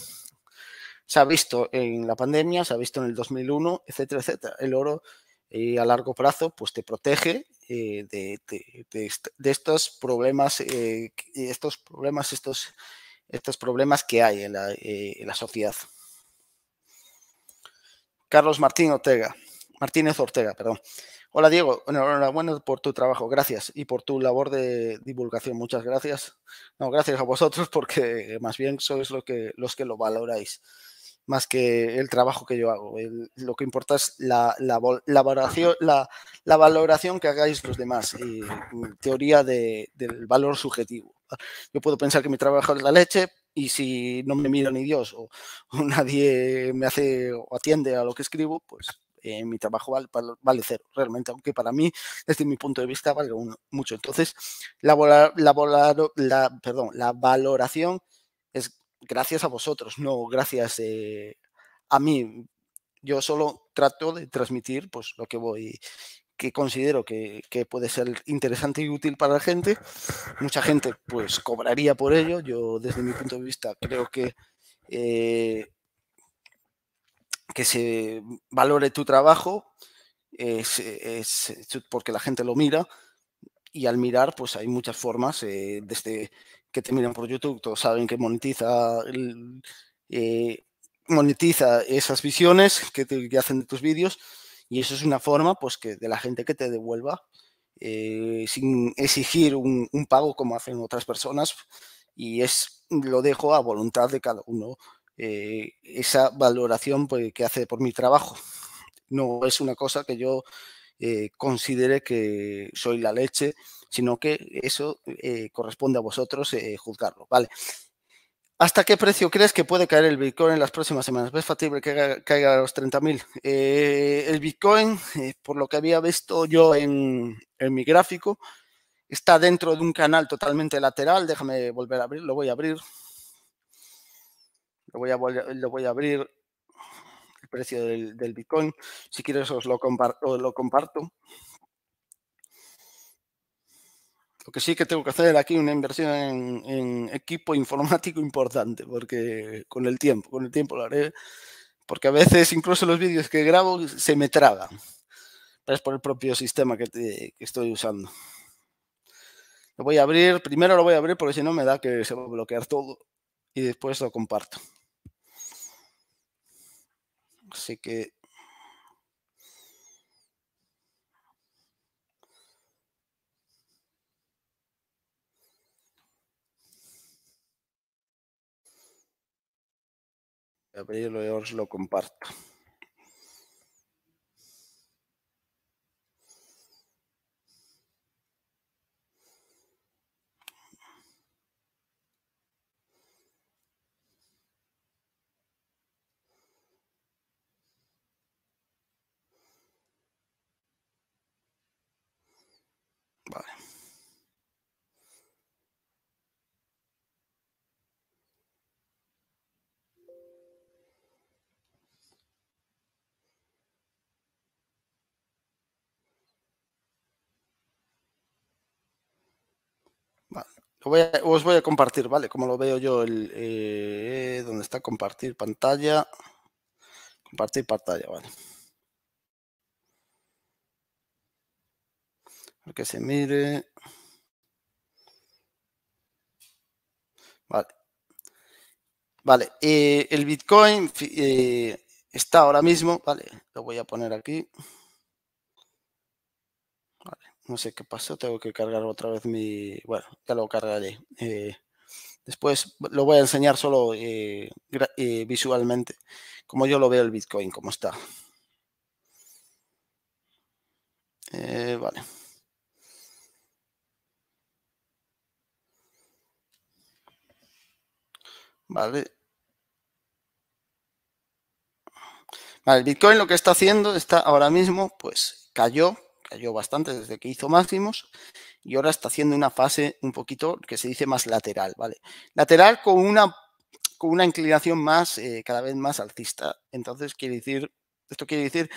se ha visto en la pandemia, se ha visto en el 2001, etcétera, etcétera. El oro eh, a largo plazo pues te protege eh, de, estos problemas, eh, estos problemas, estos, estos problemas que hay en la, en la sociedad. Carlos Martín Ortega. Martínez Ortega, perdón. Hola Diego, enhorabuena por tu trabajo, gracias, y por tu labor de divulgación, muchas gracias. No, gracias a vosotros porque más bien sois los que, los que lo valoráis, más que el trabajo que yo hago. lo que importa es la, valoración, que hagáis los demás, y mm, teoría del valor subjetivo. Yo puedo pensar que mi trabajo es la leche, y si no me mira ni Dios o, nadie me hace o atiende a lo que escribo, pues eh, mi trabajo vale, cero, realmente, aunque para mí, desde mi punto de vista, vale mucho. Entonces, la, la, la, perdón, la valoración es gracias a vosotros, no gracias eh, a mí. Yo solo trato de transmitir pues, lo que voy que considero que, puede ser interesante y útil para la gente. Mucha gente pues cobraría por ello. Yo desde mi punto de vista creo que, eh, que se valore tu trabajo porque la gente lo mira y al mirar pues hay muchas formas, eh, desde que te miran por YouTube, todos saben que monetiza eh, monetiza esas visiones que que hacen de tus vídeos y eso es una forma, pues, de la gente que te devuelva eh, sin exigir un, pago como hacen otras personas. Y es, lo dejo a voluntad de cada uno eh, esa valoración pues, que hace por mi trabajo. No es una cosa que yo eh, considere que soy la leche, sino que eso corresponde a vosotros juzgarlo. Vale. ¿Hasta qué precio crees que puede caer el Bitcoin en las próximas semanas? ¿Ves factible que caiga a los 30.000? Eh, el Bitcoin, eh, por lo que había visto yo en, mi gráfico, está dentro de un canal totalmente lateral. Déjame volver a abrir, lo voy a abrir. Lo voy a, abrir, el precio del, Bitcoin. Si quieres os lo, comparto os lo comparto. Lo que sí que tengo que hacer aquí una inversión en, equipo informático importante, porque con el tiempo, con el tiempo lo haré, porque a veces incluso los vídeos que grabo se me tragan, pero es por el propio sistema que, que estoy usando. Lo voy a abrir, primero lo voy a abrir porque si no me da que se va a bloquear todo y después lo comparto. Así que A lo comparto. os voy a compartir, ¿vale? Como lo veo yo, el, eh, donde está compartir pantalla. Compartir pantalla, ¿vale? Que se mire. Vale. Vale, eh, el Bitcoin eh, está ahora mismo, ¿vale? Lo voy a poner aquí. No sé qué pasó, tengo que cargar otra vez mi... Bueno, ya lo cargaré. Eh, después lo voy a enseñar solo eh, eh, visualmente, como yo lo veo el Bitcoin, como está. vale. Vale. Vale, el Bitcoin lo que está haciendo está ahora mismo, pues cayó cayó bastante desde que hizo máximos y ahora está haciendo una fase un poquito que se dice más lateral, ¿vale? Lateral con una, con una inclinación más, eh, cada vez más alcista. Entonces, quiere decir, esto quiere decir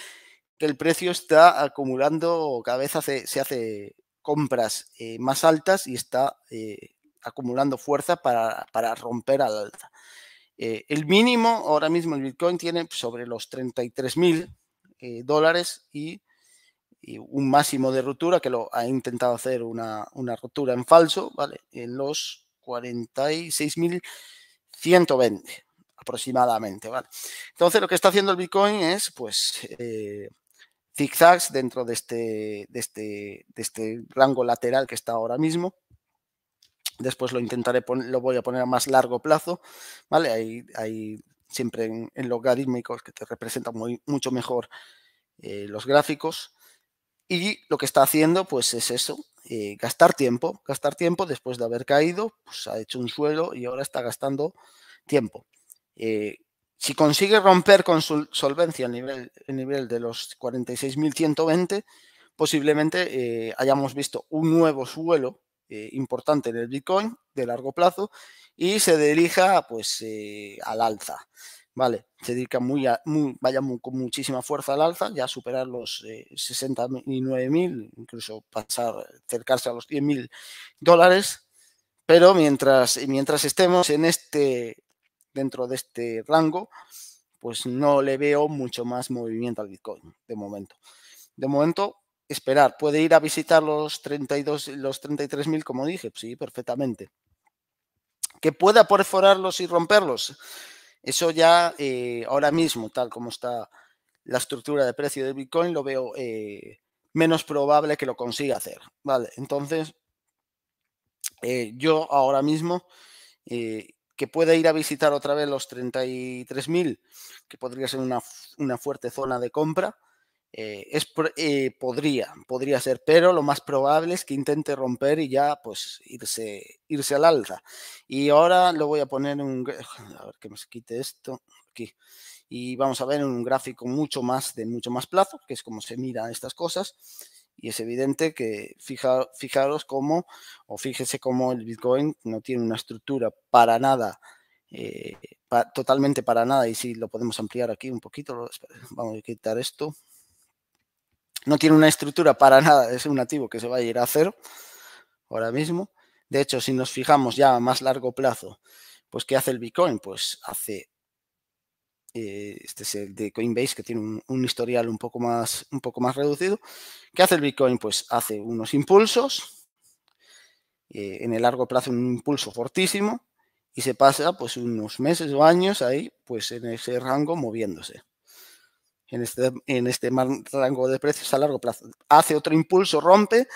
que el precio está acumulando, cada vez se hace compras eh, más altas y está eh, acumulando fuerza para, para romper al alza. el mínimo, ahora mismo el Bitcoin tiene sobre los 33.000 mil dólares y y un máximo de ruptura que lo ha intentado hacer una, una ruptura en falso, ¿vale? En los 46.120 aproximadamente, ¿vale? Entonces lo que está haciendo el Bitcoin es, pues, eh, zigzags dentro de este, de este, de este rango lateral que está ahora mismo. Después lo intentaré, lo voy a poner a más largo plazo, ¿vale? Hay hay siempre en, logarítmicos que te representan mucho mejor eh, los gráficos. Y lo que está haciendo, pues es eso, eh, gastar tiempo, gastar tiempo después de haber caído, pues ha hecho un suelo y ahora está gastando tiempo. Eh, si consigue romper con su solvencia el nivel, nivel de los 46.120, posiblemente eh, hayamos visto un nuevo suelo importante en el Bitcoin de largo plazo y se dirija pues al alza. Vale, se dedica muy, a, vaya con muchísima fuerza al alza, ya superar los 69.000, eh, incluso pasar, acercarse a los mil dólares, pero mientras, mientras estemos en este, dentro de este rango, pues no le veo mucho más movimiento al Bitcoin de momento. De momento, esperar. ¿Puede ir a visitar los 32, los 33.000, como dije? Pues sí, perfectamente. ¿Que pueda perforarlos y romperlos? Eso ya eh, ahora mismo, tal como está la estructura de precio del Bitcoin, lo veo eh, menos probable que lo consiga hacer. Vale, entonces eh, yo ahora mismo que pueda ir a visitar otra vez los 33.000, que podría ser una fuerte zona de compra, eh, es, eh, podría, podría ser, pero lo más probable es que intente romper y ya pues irse, irse al alza. Y ahora lo voy a poner en un... A ver que me quite esto. Aquí. Y vamos a ver un gráfico mucho más de mucho más plazo, que es como se mira estas cosas. Y es evidente que fijaros cómo, o fíjese cómo el Bitcoin no tiene una estructura para nada eh, totalmente para nada. Y si lo podemos ampliar aquí un poquito, vamos a quitar esto. No tiene una estructura para nada, es un activo que se va a ir a cero ahora mismo. De hecho, si nos fijamos ya a más largo plazo, pues ¿qué hace el Bitcoin? Pues hace, eh, este es el de Coinbase que tiene un, historial un poco, más, un poco más reducido. ¿Qué hace el Bitcoin? Pues hace unos impulsos, eh, en el largo plazo un impulso fortísimo y se pasa pues unos meses o años ahí pues en ese rango moviéndose en este, en este rango de precios a largo plazo. Hace otro impulso, rompe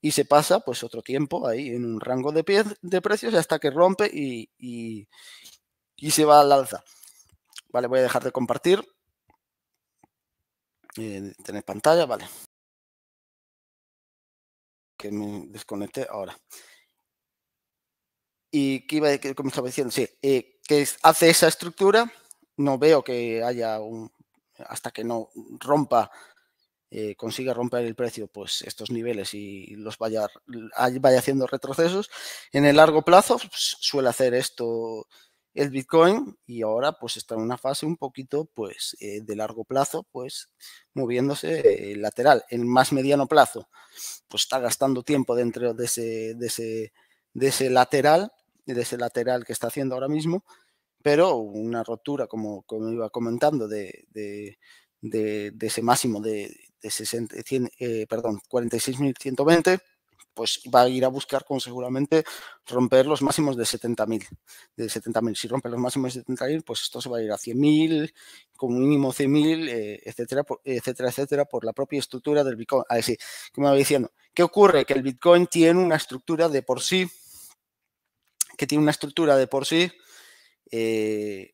y se pasa pues otro tiempo ahí en un rango de, pie, de precios hasta que rompe y, se va al alza. Vale, voy a dejar de compartir. Eh, tener pantalla, vale. Que me desconecte ahora. ¿Y qué iba a, que, como estaba diciendo? Sí, eh, que hace esa estructura no veo que haya un, hasta que no rompa, eh, consiga romper el precio, pues estos niveles y los vaya, vaya haciendo retrocesos. En el largo plazo pues, suele hacer esto el Bitcoin y ahora pues está en una fase un poquito pues eh, de largo plazo pues moviéndose el eh, lateral. En más mediano plazo pues está gastando tiempo dentro de ese, de ese, de ese lateral, de ese lateral que está haciendo ahora mismo pero una rotura, como, como iba comentando, de, ese máximo de, 60, 100, eh, perdón, 46.120 pues va a ir a buscar con seguramente romper los máximos de 70.000. De Si rompe los máximos de 70.000, pues esto se va a ir a 100.000, como mínimo 100.000, eh, etcétera, etcétera, etcétera, por la propia estructura del Bitcoin. ver, ah, sí, ¿qué me va diciendo? ¿Qué ocurre? Que el Bitcoin tiene una estructura de por sí, que tiene una estructura de por sí eh,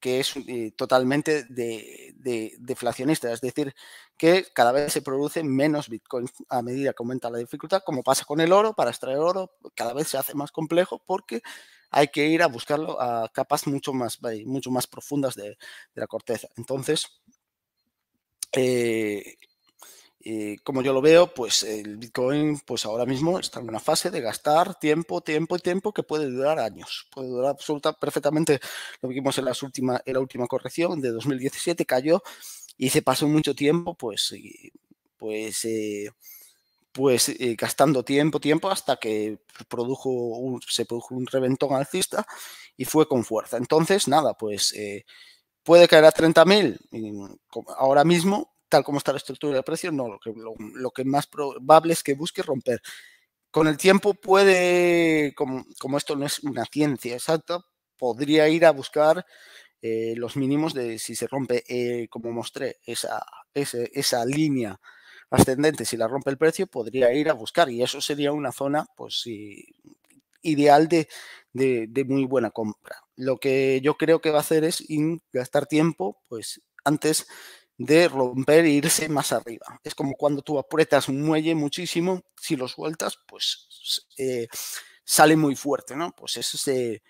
que es eh, totalmente deflacionista, es decir, que cada vez se produce menos Bitcoin a medida que aumenta la dificultad, como pasa con el oro, para extraer oro cada vez se hace más complejo porque hay que ir a buscarlo a capas mucho más, mucho más profundas de, la corteza. Entonces, eh, eh, como yo lo veo, pues el Bitcoin pues ahora mismo está en una fase de gastar tiempo, tiempo y tiempo que puede durar años. Puede durar absoluta, perfectamente. Lo vimos en, las la última corrección de 2017, cayó y se pasó mucho tiempo pues, pues, eh, pues eh, gastando tiempo, tiempo hasta que produjo se produjo un reventón alcista y fue con fuerza. Entonces, nada, pues puede caer a 30.000 ahora mismo tal como está la estructura del precio, no, lo que, lo, más probable es que busque romper. Con el tiempo puede, como, esto no es una ciencia exacta, podría ir a buscar eh, los mínimos de si se rompe, eh, como mostré, esa, esa, línea ascendente, si la rompe el precio, podría ir a buscar. Y eso sería una zona, pues ideal de, de, muy buena compra. Lo que yo creo que va a hacer es gastar tiempo, pues antes de romper e irse más arriba. Es como cuando tú aprietas un muelle muchísimo, si lo sueltas, pues eh, sale muy fuerte, ¿no? Pues esa es eh,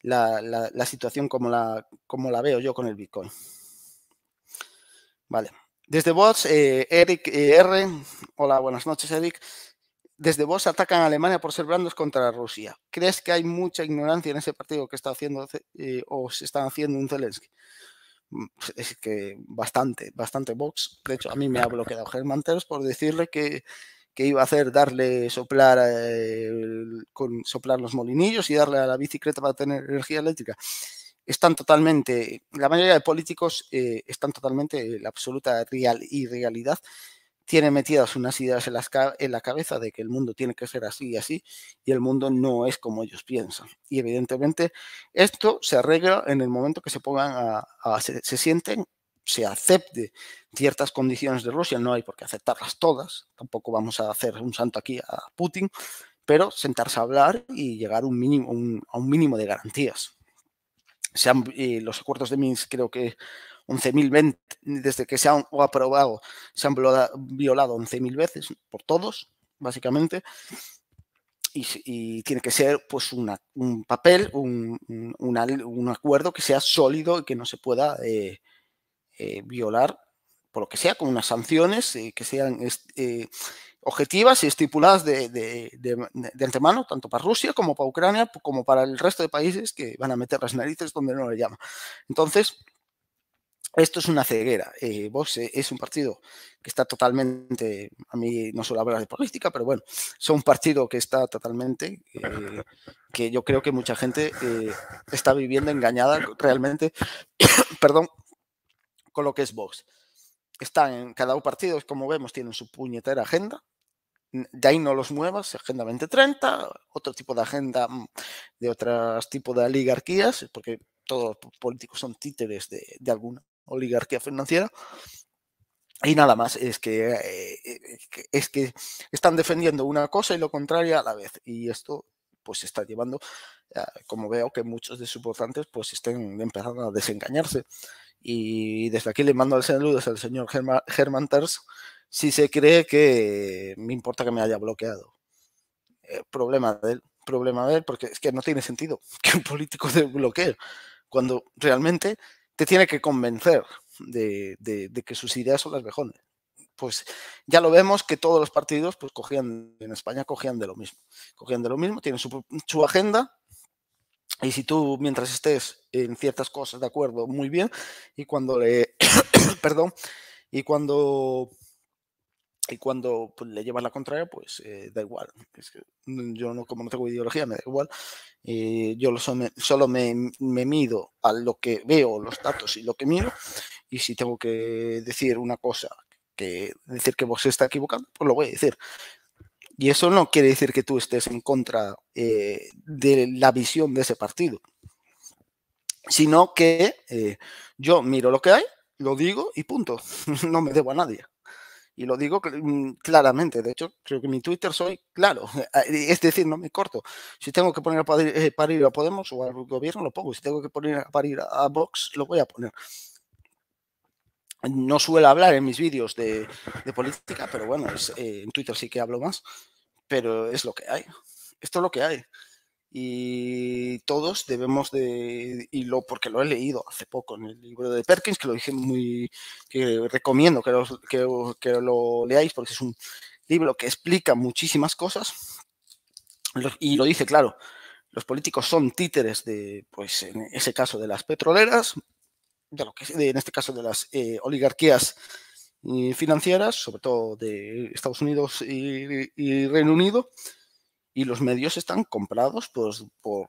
la, situación como la, como la veo yo con el Bitcoin. Vale. Desde Vos, eh, Eric R. Hola, buenas noches, Eric. Desde vos atacan a Alemania por ser blandos contra Rusia. ¿Crees que hay mucha ignorancia en ese partido que está haciendo o se está haciendo un Zelensky? Mm, es que bastante, bastante box. De hecho, a mí me ha bloqueado Germanteros por decirle que, iba a hacer darle soplar eh, con soplar los molinillos y darle a la bicicleta para tener energía eléctrica. Están totalmente, la mayoría de políticos eh, están totalmente en la absoluta irrealidad tiene metidas unas ideas en, la cabeza de que el mundo tiene que ser así y así, y el mundo no es como ellos piensan. Y evidentemente esto se arregla en el momento que se pongan a, se, sienten, se acepte ciertas condiciones de Rusia, no hay por qué aceptarlas todas, tampoco vamos a hacer un santo aquí a Putin, pero sentarse a hablar y llegar un mínimo, a un mínimo de garantías. Eh, los acuerdos de Minsk creo que 11.020, desde que se han aprobado, se han violado 11.000 veces por todos, básicamente. Y, tiene que ser pues un papel, un, acuerdo que sea sólido y que no se pueda eh, eh, violar por lo que sea, con unas sanciones eh, que sean objetivas y estipuladas de, de, antemano, tanto para Rusia como para Ucrania, como para el resto de países que van a meter las narices donde no le llama. Entonces, esto es una ceguera. Eh, Vox eh, es un partido que está totalmente, a mí no suelo hablar de política, pero bueno, son un partido que está totalmente, eh, que yo creo que mucha gente está viviendo engañada realmente, perdón, con lo que es Vox. Están en cada partido, como vemos, tienen su puñetera agenda, de ahí no los muevas, Agenda 2030, otro tipo de agenda mm, de otros tipos de oligarquías, porque todos los políticos son títeres de, de alguna oligarquía financiera. Y nada más, es que, eh, eh, es que están defendiendo una cosa y lo contrario a la vez. Y esto pues está llevando, como veo que muchos de sus votantes pues estén empezando a desengañarse. Y desde aquí le mando el saludo al señor Germán, Terz si se cree que me importa que me haya bloqueado. Eh, problema de él, problema de él, porque es que no tiene sentido que un político de bloquee, cuando realmente te tiene que convencer de, que sus ideas son las mejores. Pues ya lo vemos que todos los partidos, pues cogían, en España cogían de lo mismo. Cogían de lo mismo, tienen su, su agenda, y si tú, mientras estés en ciertas cosas de acuerdo, muy bien, y cuando le, perdón, y cuando y cuando pues, le llevas la contraria, pues eh, da igual. yo no, como no tengo ideología, me da igual. Eh, yo lo solo me, mido a lo que veo, los datos y lo que miro. Y si tengo que decir una cosa, que decir que vos está equivocado pues lo voy a decir. Y eso no quiere decir que tú estés en contra eh, de la visión de ese partido, sino que yo miro lo que hay, lo digo y punto. no me debo a nadie. Y lo digo mm, claramente, de hecho, creo que en mi Twitter soy claro, ah, es decir, no me corto. Si tengo que poner a eh, parir a Podemos o al gobierno, lo pongo. Si tengo que poner a parir a Vox, lo voy a poner. No suelo hablar en mis vídeos de, política, pero bueno, eh, en Twitter sí que hablo más, pero es lo que hay. Esto es lo que hay y todos debemos de, y lo, porque lo he leído hace poco en el libro de Perkins, que lo dije muy, que recomiendo que, que, lo leáis porque es un libro que explica muchísimas cosas y lo dice claro, los políticos son títeres de, pues en ese caso de las petroleras, de lo que, en este caso de las eh, oligarquías eh, financieras, sobre todo de Estados Unidos y Reino Unido, y los medios están comprados pues, por,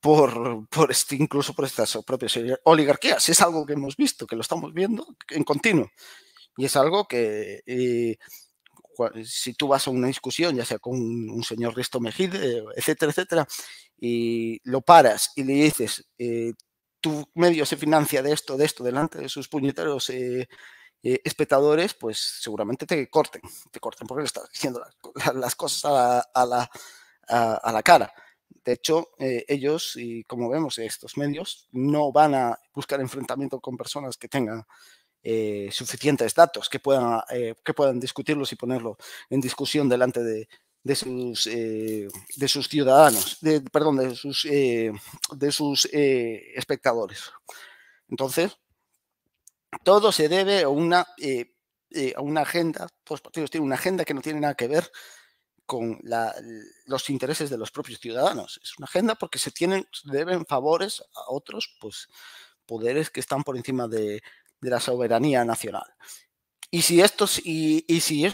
por, por este, incluso por estas propias oligarquías. Es algo que hemos visto, que lo estamos viendo en continuo. Y es algo que eh, si tú vas a una discusión, ya sea con un, señor Risto Mejide, etcétera, etcétera, y lo paras y le dices, eh, tu medio se financia de esto, de esto, delante de sus puñeteros eh, eh, espectadores, pues seguramente te corten, te corten porque le estás diciendo las, cosas a, la, a, la cara. De hecho, eh, ellos, y como vemos estos medios, no van a buscar enfrentamiento con personas que tengan eh, suficientes datos, que puedan, que puedan discutirlos y ponerlos en discusión delante de, de sus, de sus ciudadanos, de, perdón, de sus, de sus espectadores. Entonces, todo se debe eh, eh, a una, agenda, todos los partidos tienen una agenda que no tiene nada que ver con los intereses de los propios ciudadanos. Es una agenda porque se tienen, deben favores a otros pues, poderes que están por encima de, la soberanía nacional. Y si estos y, si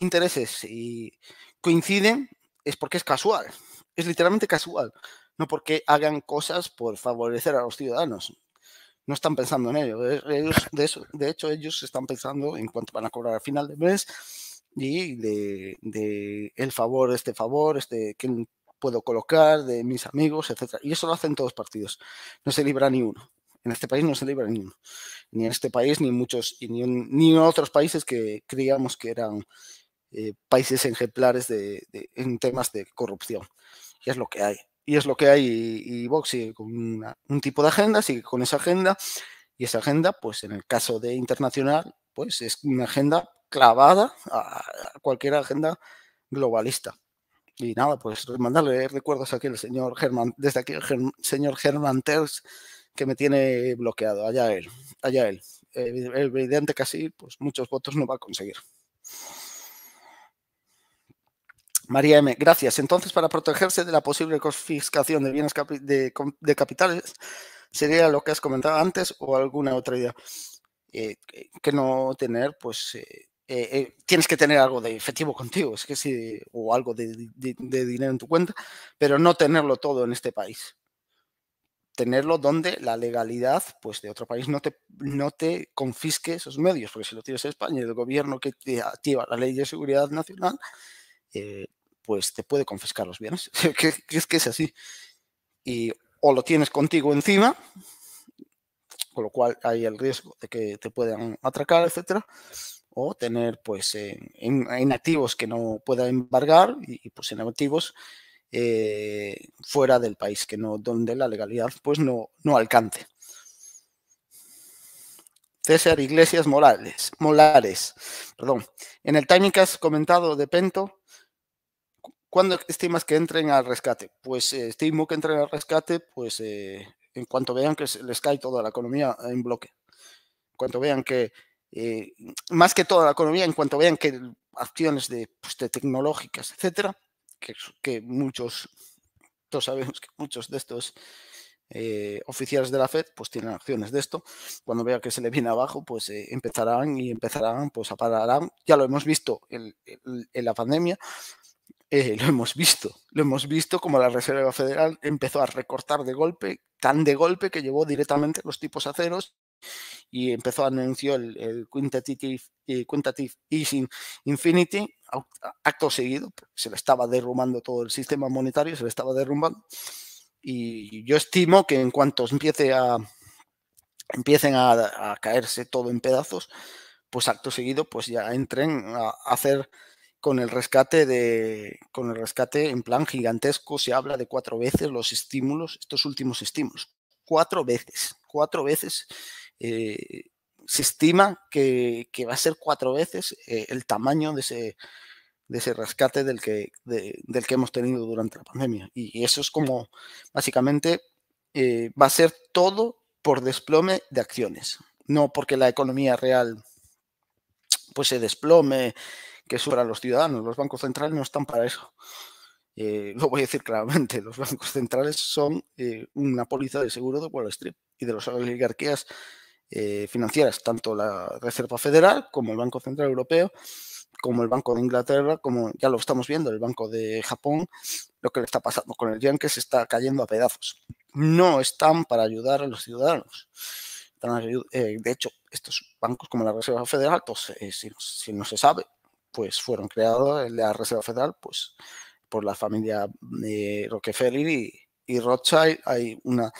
intereses coinciden, es porque es casual. Es literalmente casual. No porque hagan cosas por favorecer a los ciudadanos no están pensando en ello. E, de, eso, de hecho, ellos están pensando en cuánto van a cobrar al final del mes y de, el favor, este favor, este que puedo colocar, de mis amigos, etc. Y eso lo hacen todos partidos. No se libra ni uno. En este país no se libra ni uno. Ni en este país, ni en muchos, ni, en, otros países que creíamos que eran eh, países ejemplares en temas de corrupción. Y es lo que hay y es lo que hay y, Vox y con un tipo de agenda, sigue con esa agenda y esa agenda, pues en el caso de internacional, pues es una agenda clavada a cualquier agenda globalista. Y nada, pues mandarle recuerdos aquí al señor Germán, desde aquí el señor Germán Terz, que me tiene bloqueado, allá él, allá él. El que así, pues muchos votos no va a conseguir. María M., gracias. Entonces, para protegerse de la posible confiscación de bienes de, capitales, ¿sería lo que has comentado antes o alguna otra idea? Eh, eh, que no tener, pues, eh, tienes que tener algo de efectivo contigo, es que sí, o algo de, dinero en tu cuenta, pero no tenerlo todo en este país. Tenerlo donde la legalidad, pues, de otro país no te, no te confisque esos medios, porque si lo tienes en España, el gobierno que te activa la ley de seguridad nacional, pues te puede confiscar los bienes. Es que es así? Y o lo tienes contigo encima, con lo cual hay el riesgo de que te puedan atracar, etcétera, o tener pues en activos que no pueda embargar y, pues inactivos eh, fuera del país, que no, donde la legalidad pues no, no alcance. César Iglesias Morales, Molares, perdón. En el timing que has comentado de Pento, ¿Cuándo estimas que entren al rescate? Pues eh, estimo que entren al rescate, pues eh, en cuanto vean que les cae toda la economía en bloque. En cuanto vean que, eh, más que toda la economía, en cuanto vean que acciones de, pues, de tecnológicas, etcétera, que, que, muchos, todos sabemos que muchos de estos oficiales de la FED, pues tienen acciones de esto. Cuando vean que se le viene abajo, pues empezarán y empezarán, pues a pararán. Ya lo hemos visto en la pandemia eh, lo hemos visto. Lo hemos visto como la Reserva Federal empezó a recortar de golpe, tan de golpe que llevó directamente los tipos a ceros y empezó a anunciar el, eh, quantitative, Easing Infinity, acto seguido, se le estaba derrumbando todo el sistema monetario, se le estaba derrumbando. Y yo estimo que en cuanto empiece a, empiecen a, caerse todo en pedazos, pues acto seguido, pues ya entren a hacer con el rescate de con el rescate en plan gigantesco se habla de cuatro veces los estímulos estos últimos estímulos cuatro veces cuatro veces eh, se estima que, va a ser cuatro veces eh, el tamaño de ese de ese rescate del que del que hemos tenido durante la pandemia y eso es como básicamente eh, va a ser todo por desplome de acciones no porque la economía real pues se desplome que sufran los ciudadanos. Los bancos centrales no están para eso. Eh, lo voy a decir claramente, los bancos centrales son eh, una póliza de seguro de Wall Street y de las oligarquías eh, financieras, tanto la Reserva Federal como el Banco Central Europeo, como el Banco de Inglaterra, como ya lo estamos viendo, el Banco de Japón, lo que le está pasando con el yen que se está cayendo a pedazos. No están para ayudar a los ciudadanos. de hecho, estos bancos como la Reserva Federal, pues, si no se sabe, pues fueron creados en la Reserva Federal pues, por la familia eh, Rockefeller y, y, Rothschild. Hay una,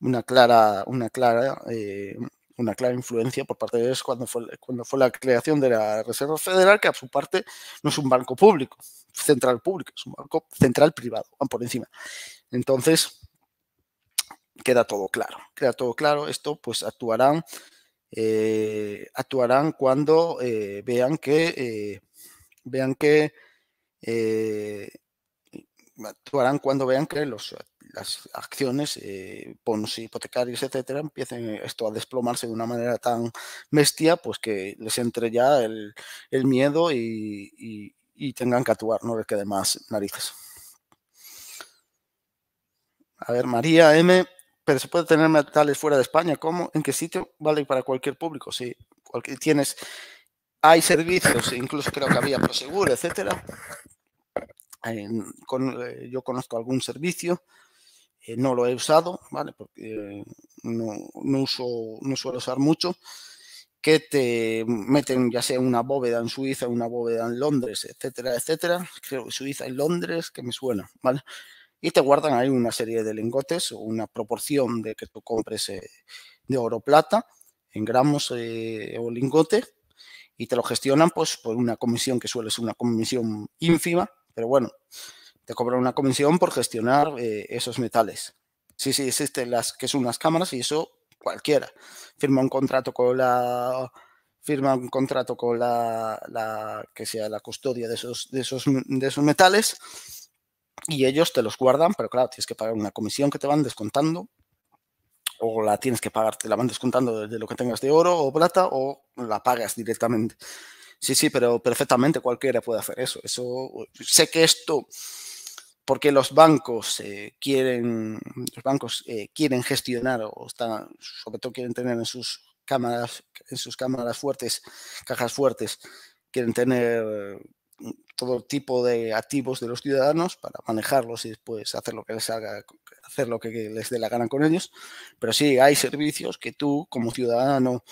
una clara, una clara eh, una clara influencia por parte de ellos cuando fue, cuando fue la creación de la Reserva Federal, que a su parte no es un banco público, central público, es un banco central privado, van por encima. Entonces, queda todo claro, queda todo claro, esto pues actuarán, eh, actuarán cuando vean que vean que eh, actuarán cuando vean que los, las acciones, eh, hipotecarios etcétera, empiecen esto a desplomarse de una manera tan bestia, pues que les entre ya el, miedo y, tengan que actuar, no les quede más narices. A ver, María M. Pero se puede tener metales fuera de España, ¿cómo? ¿En qué sitio? Vale, para cualquier público, sí. tienes hay servicios, incluso creo que había Prosegur, etcétera. Eh, yo conozco algún servicio, eh, no lo he usado, ¿vale? Porque eh, no, uso, no suelo usar mucho, que te meten ya sea una bóveda en Suiza, una bóveda en Londres, etcétera, etcétera. Creo que Suiza y Londres, que me suena, ¿vale? Y te guardan ahí una serie de lingotes una proporción de que tú compres de oro plata en gramos o lingote y te lo gestionan pues por una comisión que suele ser una comisión ínfima, pero bueno, te cobran una comisión por gestionar eh, esos metales. Sí, sí, existen las que son las cámaras y eso cualquiera. Firma un contrato con la firma un contrato con la, la que sea la custodia de esos, de esos, de esos metales y ellos te los guardan, pero claro, tienes que pagar una comisión que te van descontando o la tienes que pagar, te la van contando de lo que tengas de oro o plata o la pagas directamente. Sí, sí, pero perfectamente cualquiera puede hacer eso. Eso sé que esto porque los bancos eh, quieren los bancos eh, quieren gestionar o están sobre todo quieren tener en sus cámaras en sus cámaras fuertes cajas fuertes quieren tener todo tipo de activos de los ciudadanos para manejarlos y después hacer lo que les haga, hacer lo que les dé la gana con ellos. Pero sí, hay servicios que tú, como ciudadano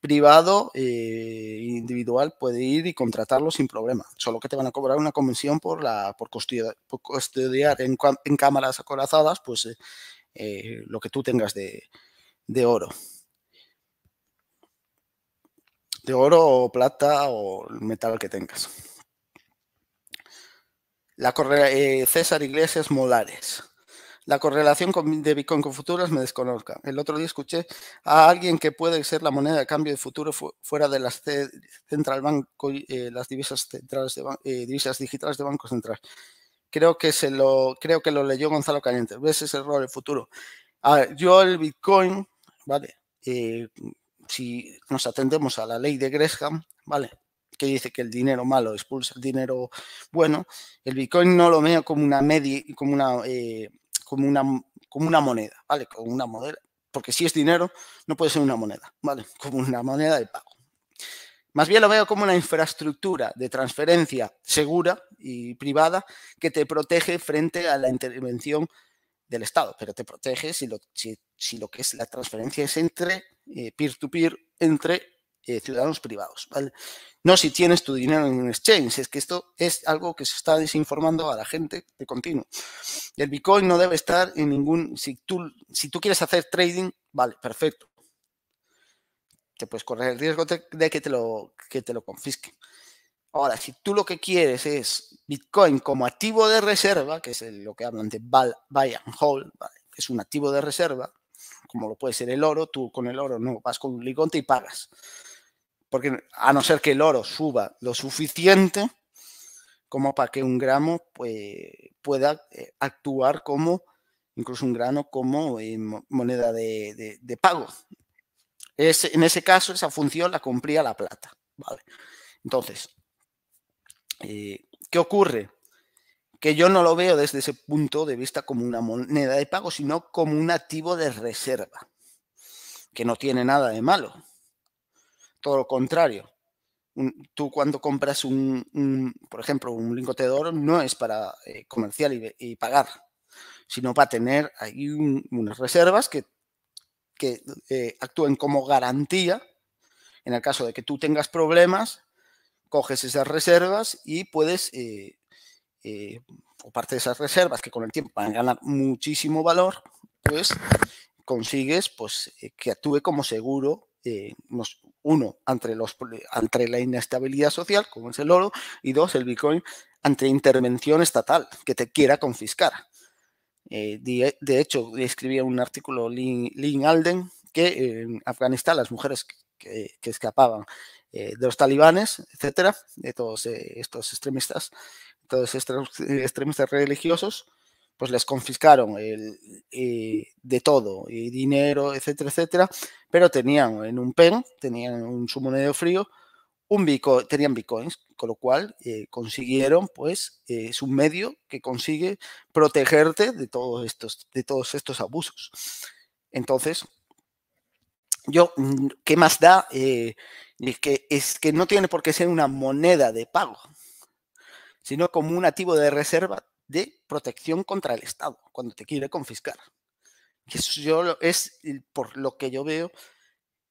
privado e individual, puedes ir y contratarlos sin problema. Solo que te van a cobrar una comisión por la por custodiar, en, cámaras acorazadas, pues eh, eh, lo que tú tengas de, oro de oro o plata o metal que tengas. La eh, César Iglesias Molares. La correlación de Bitcoin con futuros me desconozca. El otro día escuché a alguien que puede ser la moneda de cambio de futuro fuera de las Central banco eh, las divisas centrales de eh, divisas digitales de Banco Central. Creo que se lo creo que lo leyó Gonzalo Caliente. ¿Ves ese error el futuro? yo el Bitcoin, vale. si nos atendemos a la ley de Gresham, vale que dice que el dinero malo expulsa el dinero bueno, el Bitcoin no lo veo como una media, como una, eh, como una, como una moneda, ¿vale? Como una moneda, porque si es dinero, no puede ser una moneda, ¿vale? Como una moneda de pago. Más bien lo veo como una infraestructura de transferencia segura y privada que te protege frente a la intervención del Estado, pero te protege si lo, si, lo que es la transferencia es entre peer to -peer, entre eh, ciudadanos privados, ¿vale? No si tienes tu dinero en un exchange, es que esto es algo que se está desinformando a la gente de continuo. El Bitcoin no debe estar en ningún, si tú, si tú quieres hacer trading, vale, perfecto. Te puedes correr el riesgo de que te lo, que te lo confisquen. Ahora, si tú lo que quieres es Bitcoin como activo de reserva, que es lo que hablan de buy and hold, es un activo de reserva, como lo puede ser el oro, tú con el oro no, vas con un ligonte y pagas porque a no ser que el oro suba lo suficiente como para que un gramo pues, pueda eh, actuar como, incluso un grano, como eh, moneda de, pago. Es, en ese caso, esa función la cumplía la plata. Vale. Entonces, eh, ¿qué ocurre? Que yo no lo veo desde ese punto de vista como una moneda de pago, sino como un activo de reserva, que no tiene nada de malo todo lo contrario. Tú cuando compras un, por ejemplo, un lingote de oro no es para eh, comercial y, pagar, sino para tener ahí unas reservas que, que eh, actúen como garantía en el caso de que tú tengas problemas, coges esas reservas y puedes, eh, o parte de esas reservas que con el tiempo van a ganar muchísimo valor, pues consigues pues, que actúe como seguro, nos, uno, entre los, la inestabilidad social, como es el oro, y dos, el Bitcoin ante intervención estatal que te quiera confiscar. Eh, de, hecho, escribía un artículo Lynn, Alden que en Afganistán las mujeres que, escapaban eh, de los talibanes, etcétera, de todos eh, estos extremistas, todos estos extremistas religiosos, pues les confiscaron el, eh, de todo, eh, dinero, etcétera, etcétera, pero tenían en un pen, tenían un su monedero frío, un tenían bitcoins, con lo cual eh, consiguieron, pues, es un medio que consigue protegerte de todos estos, de todos estos abusos. Entonces, yo, mm, ¿qué más da? que es que no tiene por qué ser una moneda de pago, sino como un activo de reserva de protección contra el Estado cuando te quiere confiscar. Que eso es por lo que yo veo,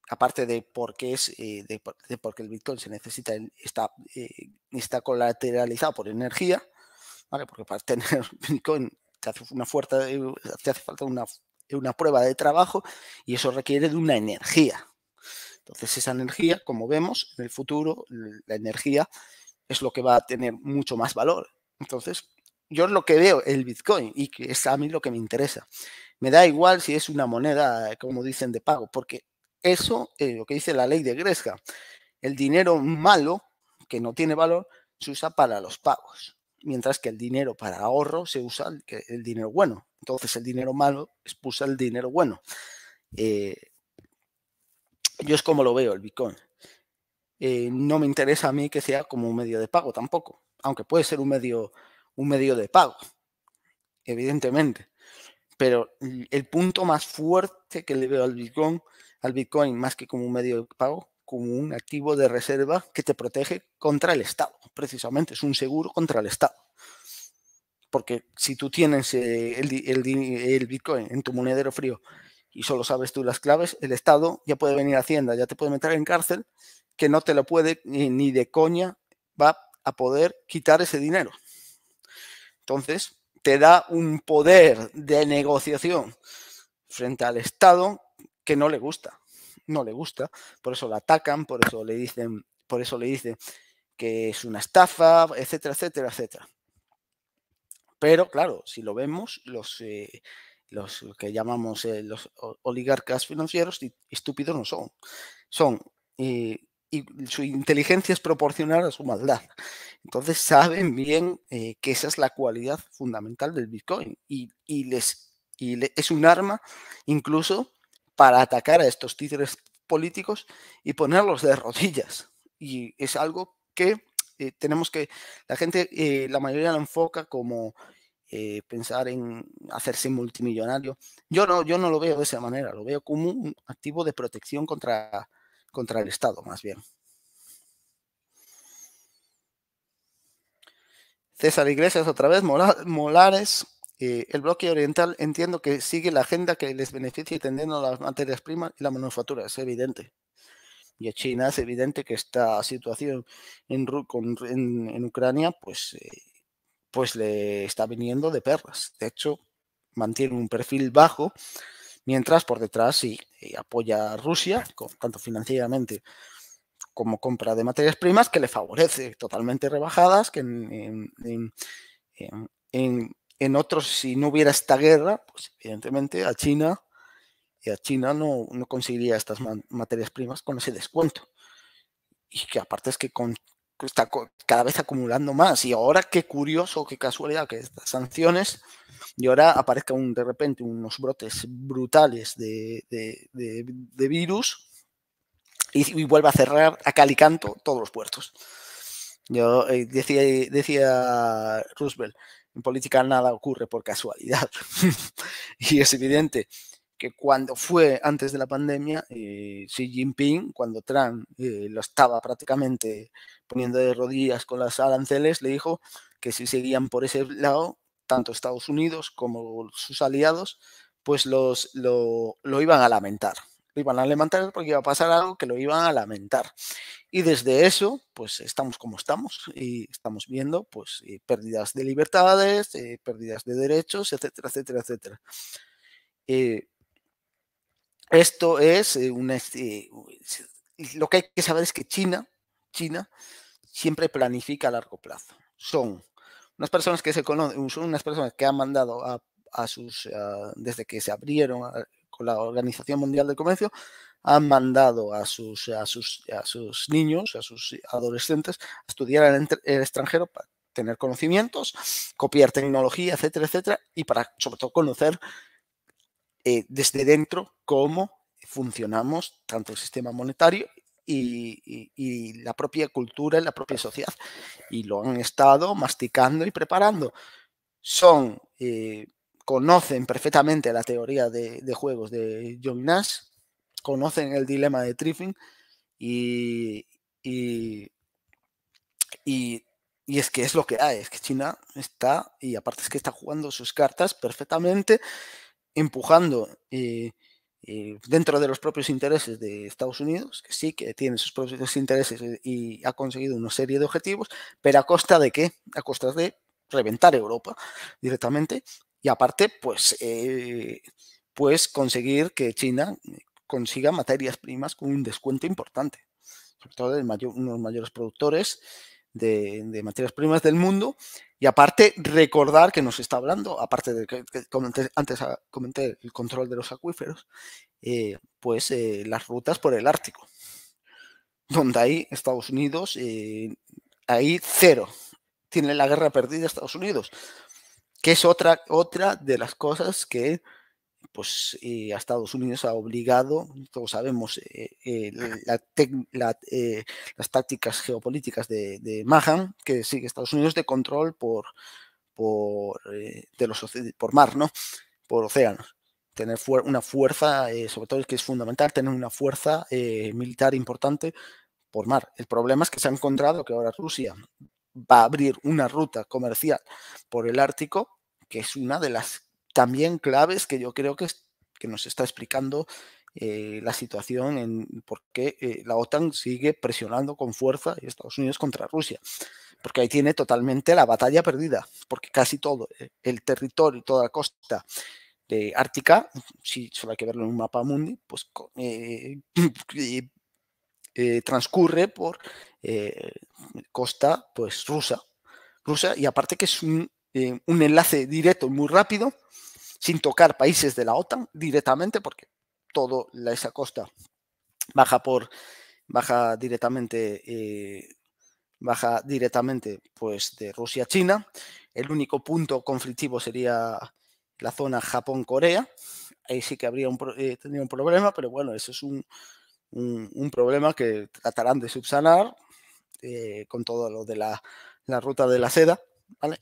aparte de por qué es, eh, porque el Bitcoin se necesita, está, eh, está colateralizado por energía, Porque para tener Bitcoin te hace, una fuerte te hace falta una, una prueba de trabajo y eso requiere de una energía. Entonces esa energía, como vemos, en el futuro la energía es lo que va a tener mucho más valor. Entonces, yo lo que veo, el Bitcoin, y que es a mí lo que me interesa. Me da igual si es una moneda, como dicen, de pago, porque eso es eh, lo que dice la ley de Gresca. El dinero malo, que no tiene valor, se usa para los pagos, mientras que el dinero para ahorro se usa el, dinero bueno. Entonces el dinero malo expulsa el dinero bueno. Eh, yo es como lo veo el Bitcoin. Eh, no me interesa a mí que sea como un medio de pago tampoco, aunque puede ser un medio un medio de pago, evidentemente. Pero el punto más fuerte que le veo al Bitcoin, al Bitcoin más que como un medio de pago, como un activo de reserva que te protege contra el Estado, precisamente, es un seguro contra el Estado. Porque si tú tienes eh, el, el, el Bitcoin en tu monedero frío y solo sabes tú las claves, el Estado ya puede venir a Hacienda, ya te puede meter en cárcel, que no te lo puede ni de coña va a poder quitar ese dinero. Entonces, te da un poder de negociación frente al Estado que no le gusta. No le gusta. Por eso la atacan, por eso le dicen, por eso le que es una estafa, etcétera, etcétera, etcétera. Pero claro, si lo vemos, los, eh, los que llamamos eh, los oligarcas financieros estúpidos no son. Son eh, y su inteligencia es proporcional a su maldad. Entonces saben bien eh, que esa es la cualidad fundamental del Bitcoin y, les, es un arma incluso para atacar a estos títeres políticos y ponerlos de rodillas. Y es algo que eh, tenemos que, la gente, eh, la mayoría lo enfoca como pensar en hacerse multimillonario. Yo no, yo no lo veo de esa manera, lo veo como un activo de protección contra contra el Estado, más bien. César Iglesias, otra vez, Molares. Eh, el bloque oriental entiendo que sigue la agenda que les beneficia tendiendo las materias primas y la manufactura, es evidente. Y a China es evidente que esta situación en, Ucrania, pues, eh, pues le está viniendo de perras. De hecho, mantiene un perfil bajo Mientras por detrás sí eh, apoya a Rusia, tanto financieramente como compra de materias primas, que le favorece totalmente rebajadas, que en, otros, si no hubiera esta guerra, pues evidentemente a China, y a China no, no conseguiría estas materias primas con ese descuento. Y que aparte es que con, está cada vez acumulando más. Y ahora qué curioso, qué casualidad que estas sanciones y ahora aparezca de repente unos brotes brutales de, virus y, vuelve a cerrar a calicanto todos los puertos. Yo eh, decía, decía Roosevelt, en política nada ocurre por casualidad. y es evidente que cuando fue antes de la pandemia, eh, Xi Jinping, cuando Trump eh, lo estaba prácticamente poniendo de rodillas con las aranceles, le dijo que si seguían por ese lado, tanto Estados Unidos como sus aliados, pues los, lo, iban a lamentar. Lo iban a lamentar porque iba a pasar algo que lo iban a lamentar. Y desde eso, pues estamos como estamos y estamos viendo pues eh, pérdidas de libertades, pérdidas de derechos, etcétera, etcétera, etcétera. Esto es eh, una, este, lo que hay que saber es que China, China siempre planifica a largo plazo. Son unas personas que se conocen, son unas personas que han mandado a, sus, ah, desde que se abrieron ah, con la Organización Mundial del Comercio, han mandado a sus, a sus, a sus niños, a sus adolescentes, a estudiar en el extranjero para tener conocimientos, copiar tecnología, etcétera, etcétera, y para sobre todo conocer eh, desde dentro cómo funcionamos tanto el sistema monetario y, la propia cultura y la propia sociedad. Y lo han estado masticando y preparando. Son, eh, conocen perfectamente la teoría de, juegos de John Nash, conocen el dilema de Triffin y, y es que es lo que hay, es que China está, y aparte es que está jugando sus cartas perfectamente empujando eh, eh, dentro de los propios intereses de Estados Unidos, que sí que tiene sus propios intereses eh, y ha conseguido una serie de objetivos, pero a costa de qué? A costa de reventar Europa directamente y aparte, pues, pues conseguir que China consiga materias primas con un descuento importante, sobre todo de los mayores productores de, materias primas del mundo. Y aparte, recordar que nos está hablando, aparte de que, antes comenté el control de los acuíferos, eh, pues eh, las rutas por el Ártico, donde ahí Estados Unidos, eh, ahí cero, tiene la guerra perdida Estados Unidos, que es otra, otra de las cosas que pues eh, a Estados Unidos ha obligado, todos sabemos, eh, eh, las tácticas geopolíticas de, Mahan, que sigue Estados Unidos de control por, por, de los, por mar, ¿no? Por océanos. Tener una fuerza, sobre todo es que es fundamental, tener una fuerza militar importante por mar. El problema es que se ha encontrado que ahora Rusia va a abrir una ruta comercial por el Ártico, que es una de las también claves que yo creo que, que nos está explicando eh, la situación en por qué eh, la OTAN sigue presionando con fuerza y Estados Unidos contra Rusia. Porque ahí tiene totalmente la batalla perdida, porque casi todo eh, el territorio y toda la costa de Ártica, si solo hay que verlo en un mapa mundi, pues transcurre por costa pues rusa. Rusa, y aparte que es un, eh, un enlace directo y muy rápido, sin tocar países de la OTAN directamente, porque toda esa costa baja por baja directamente eh, baja directamente pues de Rusia a China. El único punto conflictivo sería la zona Japón-Corea. Ahí sí que habría un, eh, tendría un problema, pero bueno, eso es un, un, problema que tratarán de subsanar con todo lo de la, la ruta de la seda, ¿vale?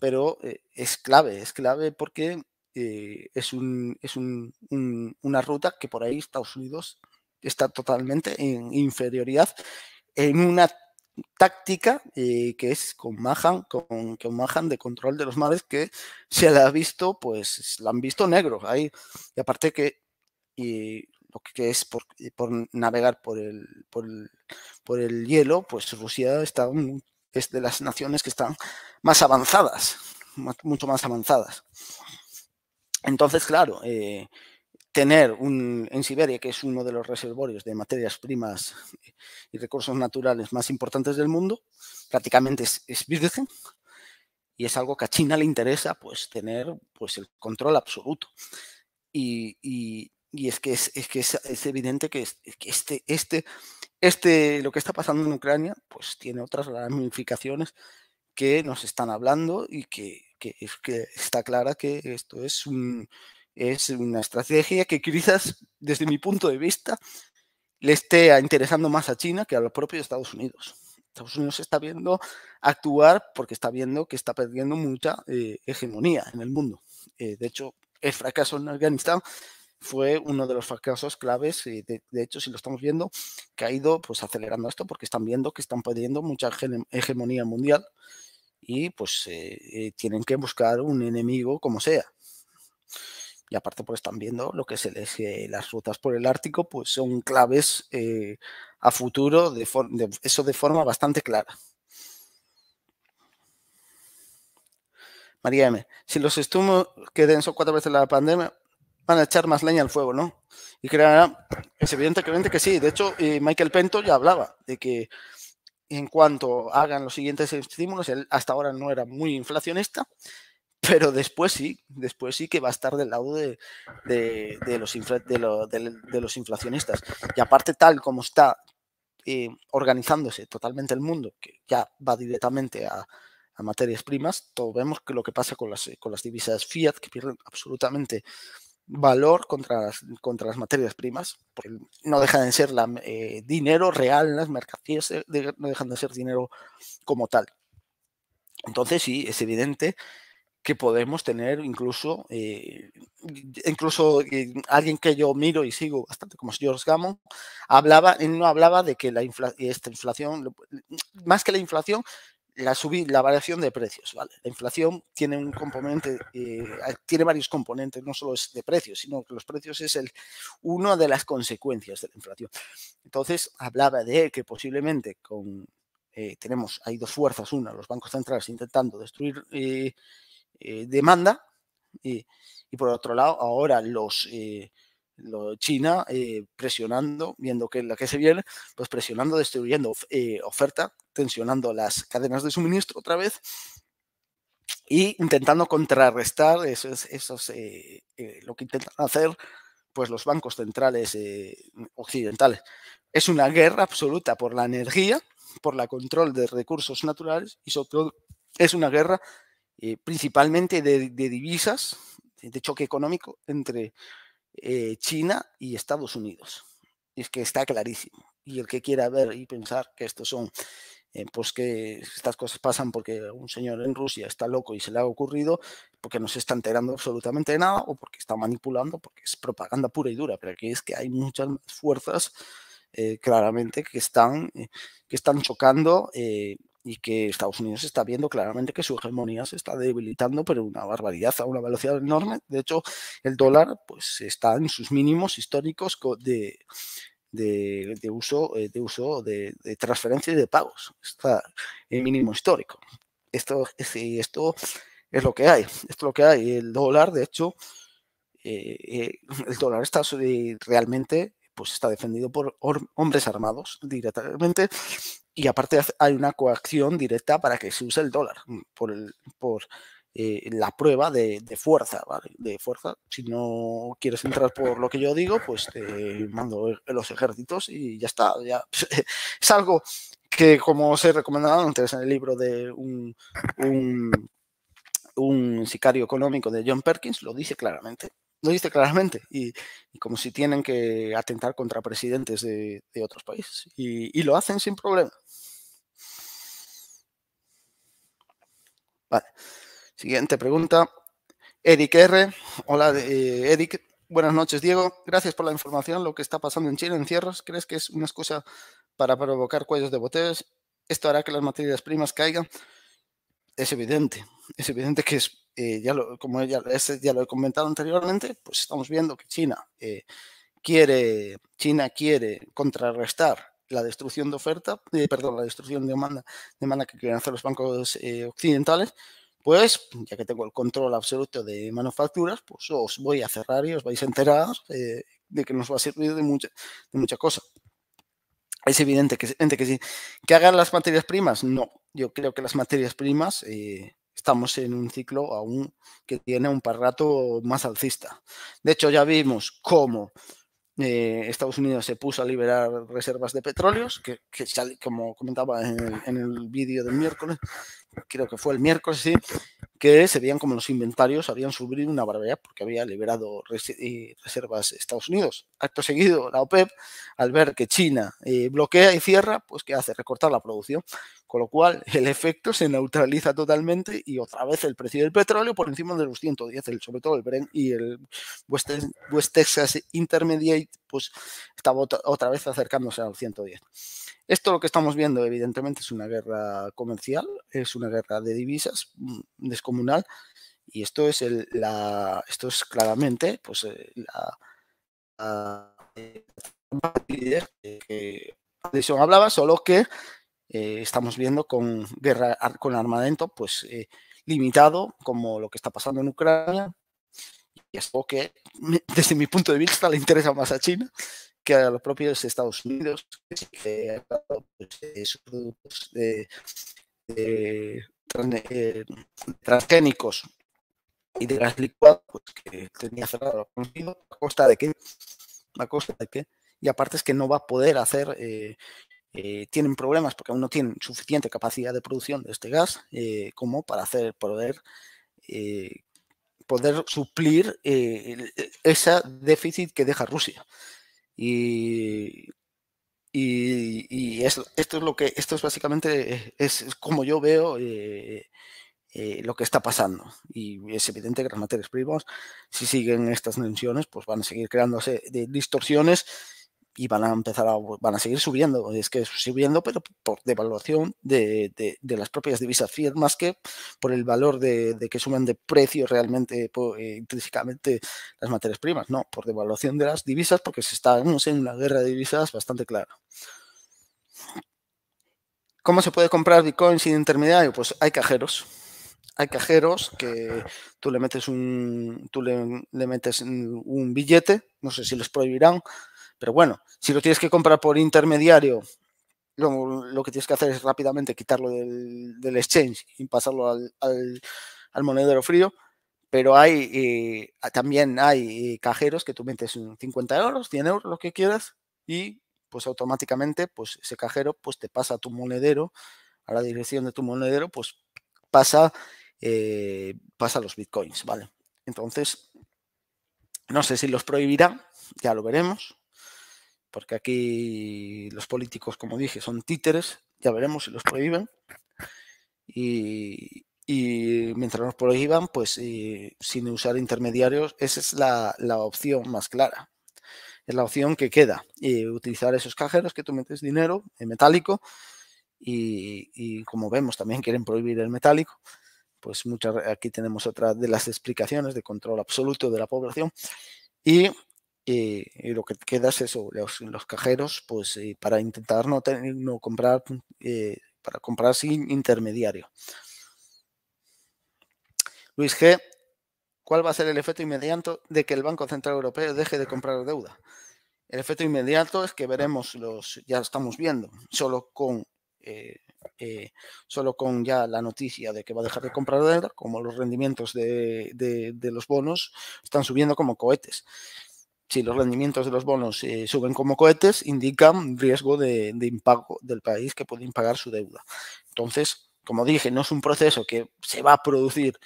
pero eh, es clave, es clave porque eh, es, un, es una ruta que por ahí Estados Unidos está totalmente en inferioridad en una táctica eh, que es con Mahan, con, Mahan de control de los mares que se la ha visto, pues la han visto negro ahí. Y aparte que y lo que es por, navegar por el, por el, por el hielo, pues Rusia está un, es de las naciones que están más avanzadas, mucho más avanzadas. Entonces, claro, eh, tener un, en Siberia, que es uno de los reservorios de materias primas y recursos naturales más importantes del mundo, prácticamente es, es virgen, y es algo que a China le interesa pues tener pues el control absoluto y, y, es que es, es que es, evidente que, que este, este este, lo que está pasando en Ucrania, pues tiene otras ramificaciones que nos están hablando y que, que, está clara que esto es, un, es una estrategia que quizás, desde mi punto de vista, le esté interesando más a China que a los propios Estados Unidos. Estados Unidos está viendo actuar porque está viendo que está perdiendo mucha eh, hegemonía en el mundo. Eh, de hecho, el fracaso en Afganistán fue uno de los fracasos claves eh, de, hecho si lo estamos viendo que ha ido pues acelerando esto porque están viendo que están perdiendo mucha hegemonía mundial y pues eh, eh, tienen que buscar un enemigo como sea y aparte pues están viendo lo que se les las rutas por el Ártico pues son claves a futuro eso de forma bastante clara María M., si los estumos que son cuatro veces la pandemia, van a echar más leña al fuego, ¿no? Y creará, es evidentemente que sí. De hecho, Michael Pento ya hablaba de que en cuanto hagan los siguientes estímulos, él hasta ahora no era muy inflacionista, pero después sí, después sí que va a estar del lado de, los, de, los inflacionistas. Y aparte, tal como está eh, organizándose totalmente el mundo, que ya va directamente a, materias primas, todo vemos que lo que pasa con las, con las divisas fiat, que pierden absolutamente valor contra las, contra las materias primas, porque no dejan de ser la, eh, dinero real en las mercancías, eh, no dejan de ser dinero como tal. Entonces sí, es evidente que podemos tener incluso, eh, incluso alguien que yo miro y sigo bastante, como George Gammon, hablaba, no hablaba de que la esta inflación, más que la inflación, la, la variación de precios, ¿vale? La inflación tiene un componente, eh, tiene varios componentes, no solo es de precios, sino que los precios es el, una de las consecuencias de la inflación. Entonces, hablaba de que posiblemente con, eh, tenemos, hay dos fuerzas, una, los bancos centrales intentando destruir eh, demanda, y por otro lado, ahora los China eh, presionando, viendo que la que se viene, pues presionando, destruyendo eh, oferta, tensionando las cadenas de suministro otra vez y intentando contrarrestar, eso es, eh, lo que intentan hacer pues los bancos centrales occidentales. Es una guerra absoluta por la energía, por el control de recursos naturales y sobre todo es una guerra principalmente de, de divisas, de choque económico entre eh, China y Estados Unidos. es que está clarísimo. Y el que quiera ver y pensar que estos son, eh, pues que estas cosas pasan porque un señor en Rusia está loco y se le ha ocurrido, porque no se está enterando absolutamente de nada o porque está manipulando, porque es propaganda pura y dura. Pero aquí es que hay muchas fuerzas eh, claramente que están, que están chocando y que Estados Unidos está viendo claramente que su hegemonía se está debilitando, pero una barbaridad a una velocidad enorme. De hecho, el dólar pues, está en sus mínimos históricos de, de, uso, eh, de, uso de, transferencia y de pagos. Está en mínimo histórico. Esto, esto es lo que hay. Esto es lo que hay. El dólar, de hecho, eh, eh, el dólar está realmente pues está defendido por hombres armados directamente y aparte hay una coacción directa para que se use el dólar mm, por, por eh, la prueba de, fuerza, De fuerza. Si no quieres entrar por lo que yo digo, pues te mando los ejércitos y ya está. Es algo que, como os he recomendado antes en el libro de un, un sicario económico de John Perkins, lo dice claramente lo dice claramente, y, como si tienen que atentar contra presidentes de, otros países, y, lo hacen sin problema. siguiente pregunta. Eric R. Hola, eh, Eric. Buenas noches, Diego. Gracias por la información. Lo que está pasando en Chile en ¿crees que es una excusa para provocar cuellos de botellas? ¿Esto hará que las materias primas caigan? Es evidente, es evidente que es eh, como ya, ya lo he comentado anteriormente, pues estamos viendo que China, eh, quiere, China quiere contrarrestar la destrucción de oferta, eh, perdón, la destrucción de demanda, demanda que quieren hacer los bancos occidentales, pues ya que tengo el control absoluto de manufacturas, pues os voy a cerrar y os vais a enterar de que nos va a servir de mucha, de mucha cosa. Es evidente que, que sí. ¿Que hagan las materias primas? No. Yo creo que las materias primas estamos en un ciclo aún que tiene un parrato más alcista. De hecho, ya vimos cómo eh, Estados Unidos se puso a liberar reservas de petróleos, que, como comentaba en el vídeo del miércoles, creo que fue el miércoles, sí, que se veían como los inventarios habían subido una barbaridad porque había liberado eh, reservas Estados Unidos. Acto seguido, la OPEP, al ver que China eh, bloquea y cierra, pues ¿qué hace? Recortar la producción. Con lo cual, el efecto se neutraliza totalmente y otra vez el precio del petróleo por encima de los 110, sobre todo el Brent y el West, Texas Intermediate, pues estaba otra vez acercándose a los 110. Esto lo que estamos viendo, evidentemente, es una guerra comercial, es una guerra de divisas mm, descomunal, y esto es el, la, esto es claramente, pues, eh, la, eh, que hablaba, solo que eh, estamos viendo con guerra con armamento, pues, limitado, como lo que está pasando en Ucrania, y es que, desde mi punto de vista, le interesa más a China a los propios Estados Unidos, que ha dado pues, eh, productos de, eh, transgénicos y de gas licuado, pues, que tenía cerrado a costa de qué, a costa de qué, y aparte es que no va a poder hacer, eh, tienen problemas porque aún no tienen suficiente capacidad de producción de este gas como para hacer, poder poder suplir e, ese déficit que deja Rusia. Y, esto, es lo que, esto es básicamente, es, como yo veo eh, eh, lo que está pasando. Y es evidente que las materias primas, si siguen estas tensiones, pues van a seguir creándose distorsiones y van a empezar van a seguir subiendo, es que subiendo, pero por devaluación de, las propias divisas fiat más que por el valor de, que sumen de precio realmente eh, intrínsecamente las materias primas, no, por devaluación de las divisas porque se está en una guerra de divisas bastante clara. ¿Cómo se puede comprar Bitcoin sin intermediario? Pues hay cajeros hay cajeros que tú le metes un tú le, metes un billete, no sé si les prohibirán, pero bueno, si lo tienes que comprar por intermediario, lo, lo que tienes que hacer es rápidamente quitarlo del, exchange y pasarlo al, monedero frío. Pero hay eh, también hay eh, cajeros que tú metes 50 euros, 100 euros, lo que quieras, y pues automáticamente pues ese cajero pues te pasa a tu monedero, a la dirección de tu monedero, pues pasa, eh, pasa los bitcoins, ¿vale? Entonces, no sé si los prohibirá, ya lo veremos, porque aquí los políticos, como dije, son títeres, ya veremos si los prohíben. Y, mientras nos prohíban, pues eh, sin usar intermediarios, esa es la, opción más clara. Es la opción que queda, y eh, utilizar esos cajeros que tú metes dinero en metálico y, como vemos también quieren prohibir el metálico, pues aquí tenemos otra de las explicaciones de control absoluto de la población y y, lo que queda es eso, los, los cajeros, pues eh, para intentar no, tener, no comprar, eh, para comprar sin intermediario. Luis G, ¿cuál va a ser el efecto inmediato de que el Banco Central Europeo deje de comprar deuda? El efecto inmediato es que veremos los, ya estamos viendo, solo con eh, solo con ya la noticia de que va a dejar de comprar deuda, como los rendimientos de los bonos están subiendo como cohetes si los rendimientos de los bonos eh, suben como cohetes, indican riesgo de, impago del país que puede impagar su deuda. Entonces, como dije, no es un proceso que se va a producir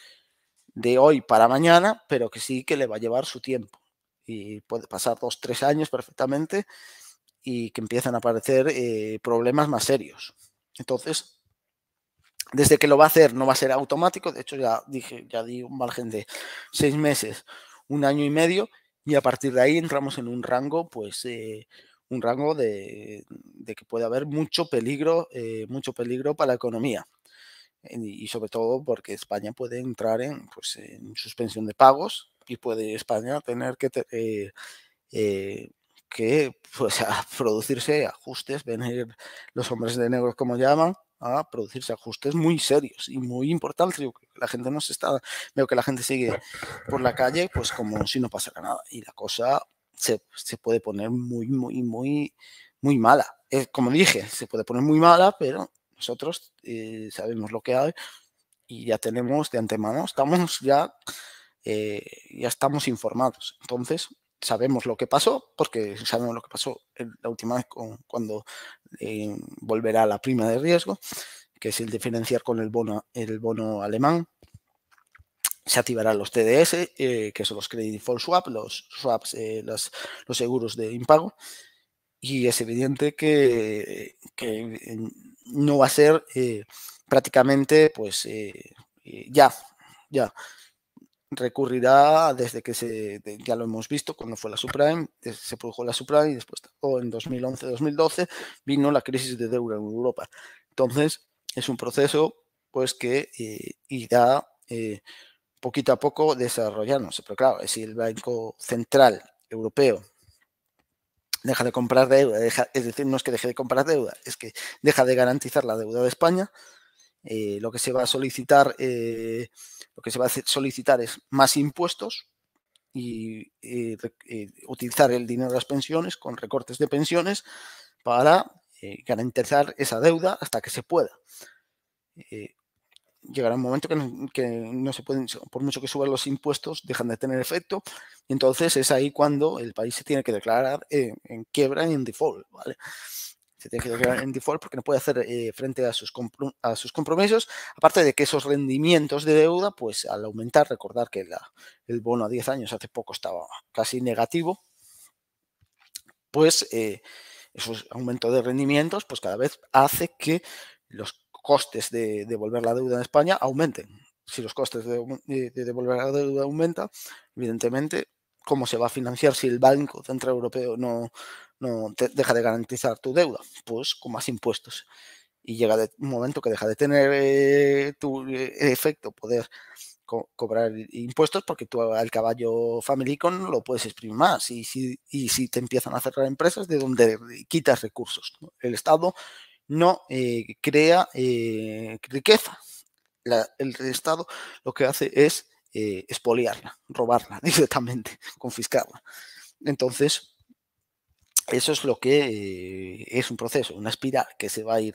de hoy para mañana, pero que sí que le va a llevar su tiempo. Y puede pasar dos, tres años perfectamente y que empiezan a aparecer eh, problemas más serios. Entonces, desde que lo va a hacer no va a ser automático, de hecho ya dije, ya di un margen de seis meses, un año y medio, y a partir de ahí entramos en un rango, pues eh, un rango de, que puede haber mucho peligro, eh, mucho peligro para la economía. Y, sobre todo porque España puede entrar en, pues, en suspensión de pagos y puede España tener que, eh, que pues, producirse ajustes, venir los hombres de negro como llaman, a producirse ajustes muy serios y muy importantes. la gente no se está, veo que la gente sigue por la calle, pues como si no pasara nada. Y la cosa se, se puede poner muy, muy, muy, muy mala. Eh, como dije, se puede poner muy mala, pero nosotros eh, sabemos lo que hay y ya tenemos de antemano, estamos ya, eh, ya estamos informados. Entonces, sabemos lo que pasó, porque sabemos lo que pasó la última vez con, cuando eh, volverá a la prima de riesgo, que es el de financiar con el bono, el bono alemán. Se activarán los TDS, eh, que son los Credit Default Swap, los swaps, eh, los seguros de impago. Y es evidente que, no va a ser prácticamente, pues, ya, ya recurrirá desde que se, ya lo hemos visto, cuando fue la subprime, se produjo la subprime y después, o en 2011-2012, vino la crisis de deuda en Europa. Entonces, es un proceso pues que eh, irá eh, poquito a poco desarrollándose. Pero claro, si el Banco Central Europeo deja de comprar deuda, es decir, no es que deje de comprar deuda, es que deja de garantizar la deuda de España, eh, lo que se va a solicitar, eh, lo que se va a solicitar es más impuestos y eh, utilizar el dinero de las pensiones con recortes de pensiones para garantizar esa deuda hasta que se pueda. llegará un momento que no, se pueden, por mucho que suban los impuestos, dejan de tener efecto. Y entonces es ahí cuando el país se tiene que declarar en, en quiebra y en default. ¿vale? tiene que en default porque no puede hacer eh, frente a sus, compromisos, aparte de que esos rendimientos de deuda, pues al aumentar, recordar que el bono a 10 años hace poco estaba casi negativo, pues eh, esos aumentos de rendimientos, pues cada vez hace que los costes de devolver la deuda en España aumenten. Si los costes de, de devolver la deuda aumentan, evidentemente cómo se va a financiar si el Banco Central Europeo no, deja de garantizar tu deuda? Pues con más impuestos. Y llega un momento que deja de tener eh, tu eh, efecto poder cobrar impuestos porque tú al caballo Family Con lo puedes exprimir más. Y si, y si te empiezan a cerrar empresas, de donde quitas recursos. El Estado no eh, crea riqueza. el Estado lo que hace es eh, espoliarla, robarla directamente, confiscarla. Entonces, eso es lo que eh, es un proceso, una espiral que se va a ir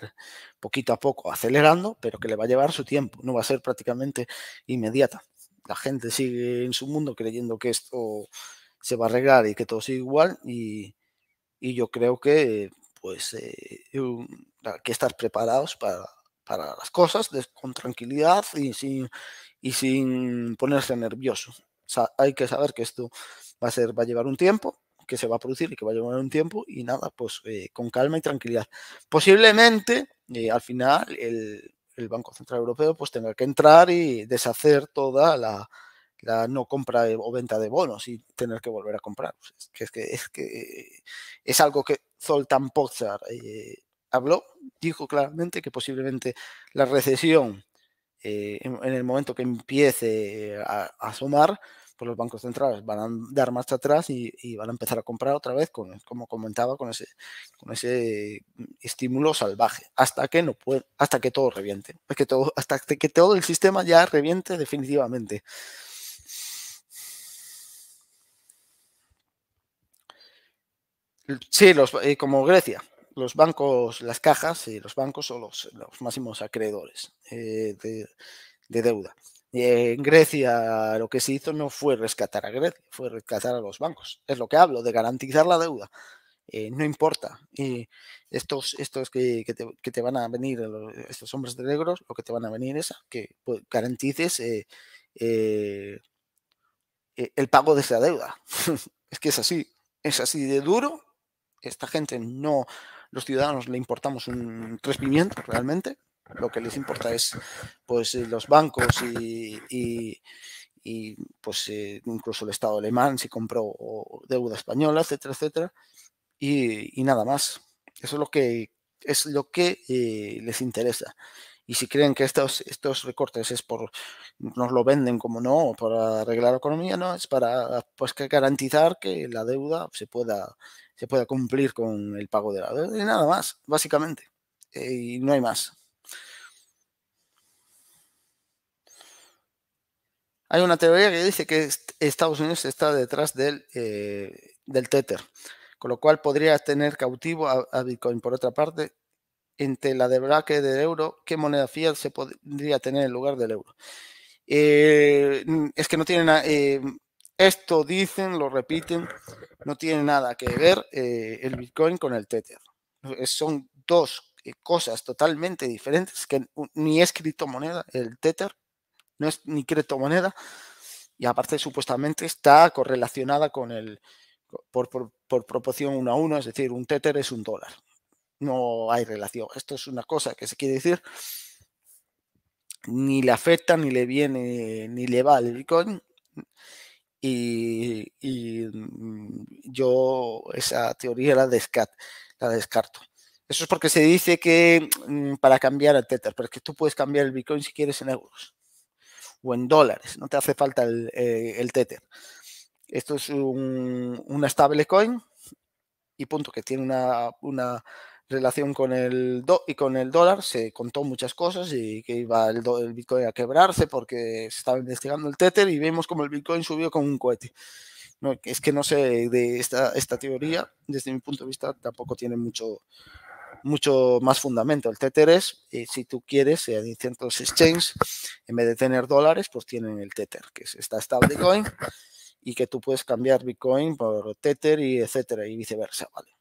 poquito a poco acelerando, pero que le va a llevar su tiempo, no va a ser prácticamente inmediata. La gente sigue en su mundo creyendo que esto se va a arreglar y que todo sigue igual y, yo creo que pues eh, hay que estar preparados para, para las cosas con tranquilidad y sin, y sin ponerse nervioso. hay que saber que esto va a ser, va a llevar un tiempo, que se va a producir y que va a llevar un tiempo y nada, pues eh, con calma y tranquilidad. Posiblemente eh, al final el, el, Banco Central Europeo pues tenga que entrar y deshacer toda la, la no compra o venta de bonos y tener que volver a comprar. Pues, es, que, es, que, es, algo que Zoltán Pozar eh, habló, dijo claramente que posiblemente la recesión eh, en, el momento que empiece a, sumar, asomar, pues, los bancos centrales van a dar marcha atrás y, van a empezar a comprar otra vez, como comentaba, con ese, estímulo salvaje, hasta que no hasta que todo reviente, hasta que todo el sistema ya reviente definitivamente. Sí, eh, como Grecia los bancos, las cajas, y eh, los bancos son los, máximos acreedores eh, de, de, deuda. En Grecia lo que se hizo no fue rescatar a Grecia, fue rescatar a los bancos. Es lo que hablo, de garantizar la deuda. Eh, no importa. Y estos, estos que, te, van a venir, estos hombres de negros, lo que te van a venir es que pues, garantices el pago de esa deuda. es que es así, es así de duro esta gente no los ciudadanos le importamos un tres pimientos realmente. Lo que les importa es pues eh, los bancos y, y, pues eh, incluso el Estado alemán si compró deuda española, etcétera, etcétera. Y, y, nada más. Eso es lo que es lo que eh, les interesa. Y si creen que estos, estos recortes es por, nos lo venden como no, para arreglar la economía, no, es para pues, que garantizar que la deuda se pueda se pueda cumplir con el pago de la deuda. Y nada más, básicamente. Eh, y no hay más. Hay una teoría que dice que Estados Unidos está detrás eh, del, Tether, con lo cual podría tener cautivo a, Bitcoin. Por otra parte, entre la debraque del euro, ¿qué moneda fiat se podría tener en lugar del euro? Eh, es que no tienen... nada... Esto dicen, lo repiten, no tiene nada que ver eh, el Bitcoin con el Tether. Son dos eh, cosas totalmente diferentes que ni es criptomoneda, el Tether no es ni criptomoneda y aparte supuestamente está correlacionada con el por, por, por, proporción uno a uno, es decir, un Tether es un dólar. No hay relación. Esto es una cosa que se quiere decir ni le afecta, ni le viene, ni le va al Bitcoin y, mm, yo esa teoría la, la descarto. Eso es porque se dice que mm, para cambiar el Tether, pero es que tú puedes cambiar el Bitcoin si quieres en euros o en dólares, no te hace falta el, eh, Tether. Esto es un, una stablecoin y punto, que tiene una relación con el, do y con el dólar se contó muchas cosas y que iba el, Bitcoin a quebrarse porque se estaba investigando el Tether y vemos como el Bitcoin subió como un cohete. No, es que no sé de esta, esta teoría, desde mi punto de vista, tampoco tiene mucho, mucho más fundamento. El Tether es, y eh, si tú quieres, en eh, exchanges, en vez de tener dólares, pues tienen el Tether, que es esta stablecoin, y que tú puedes cambiar Bitcoin por Tether y etcétera, y viceversa, ¿vale?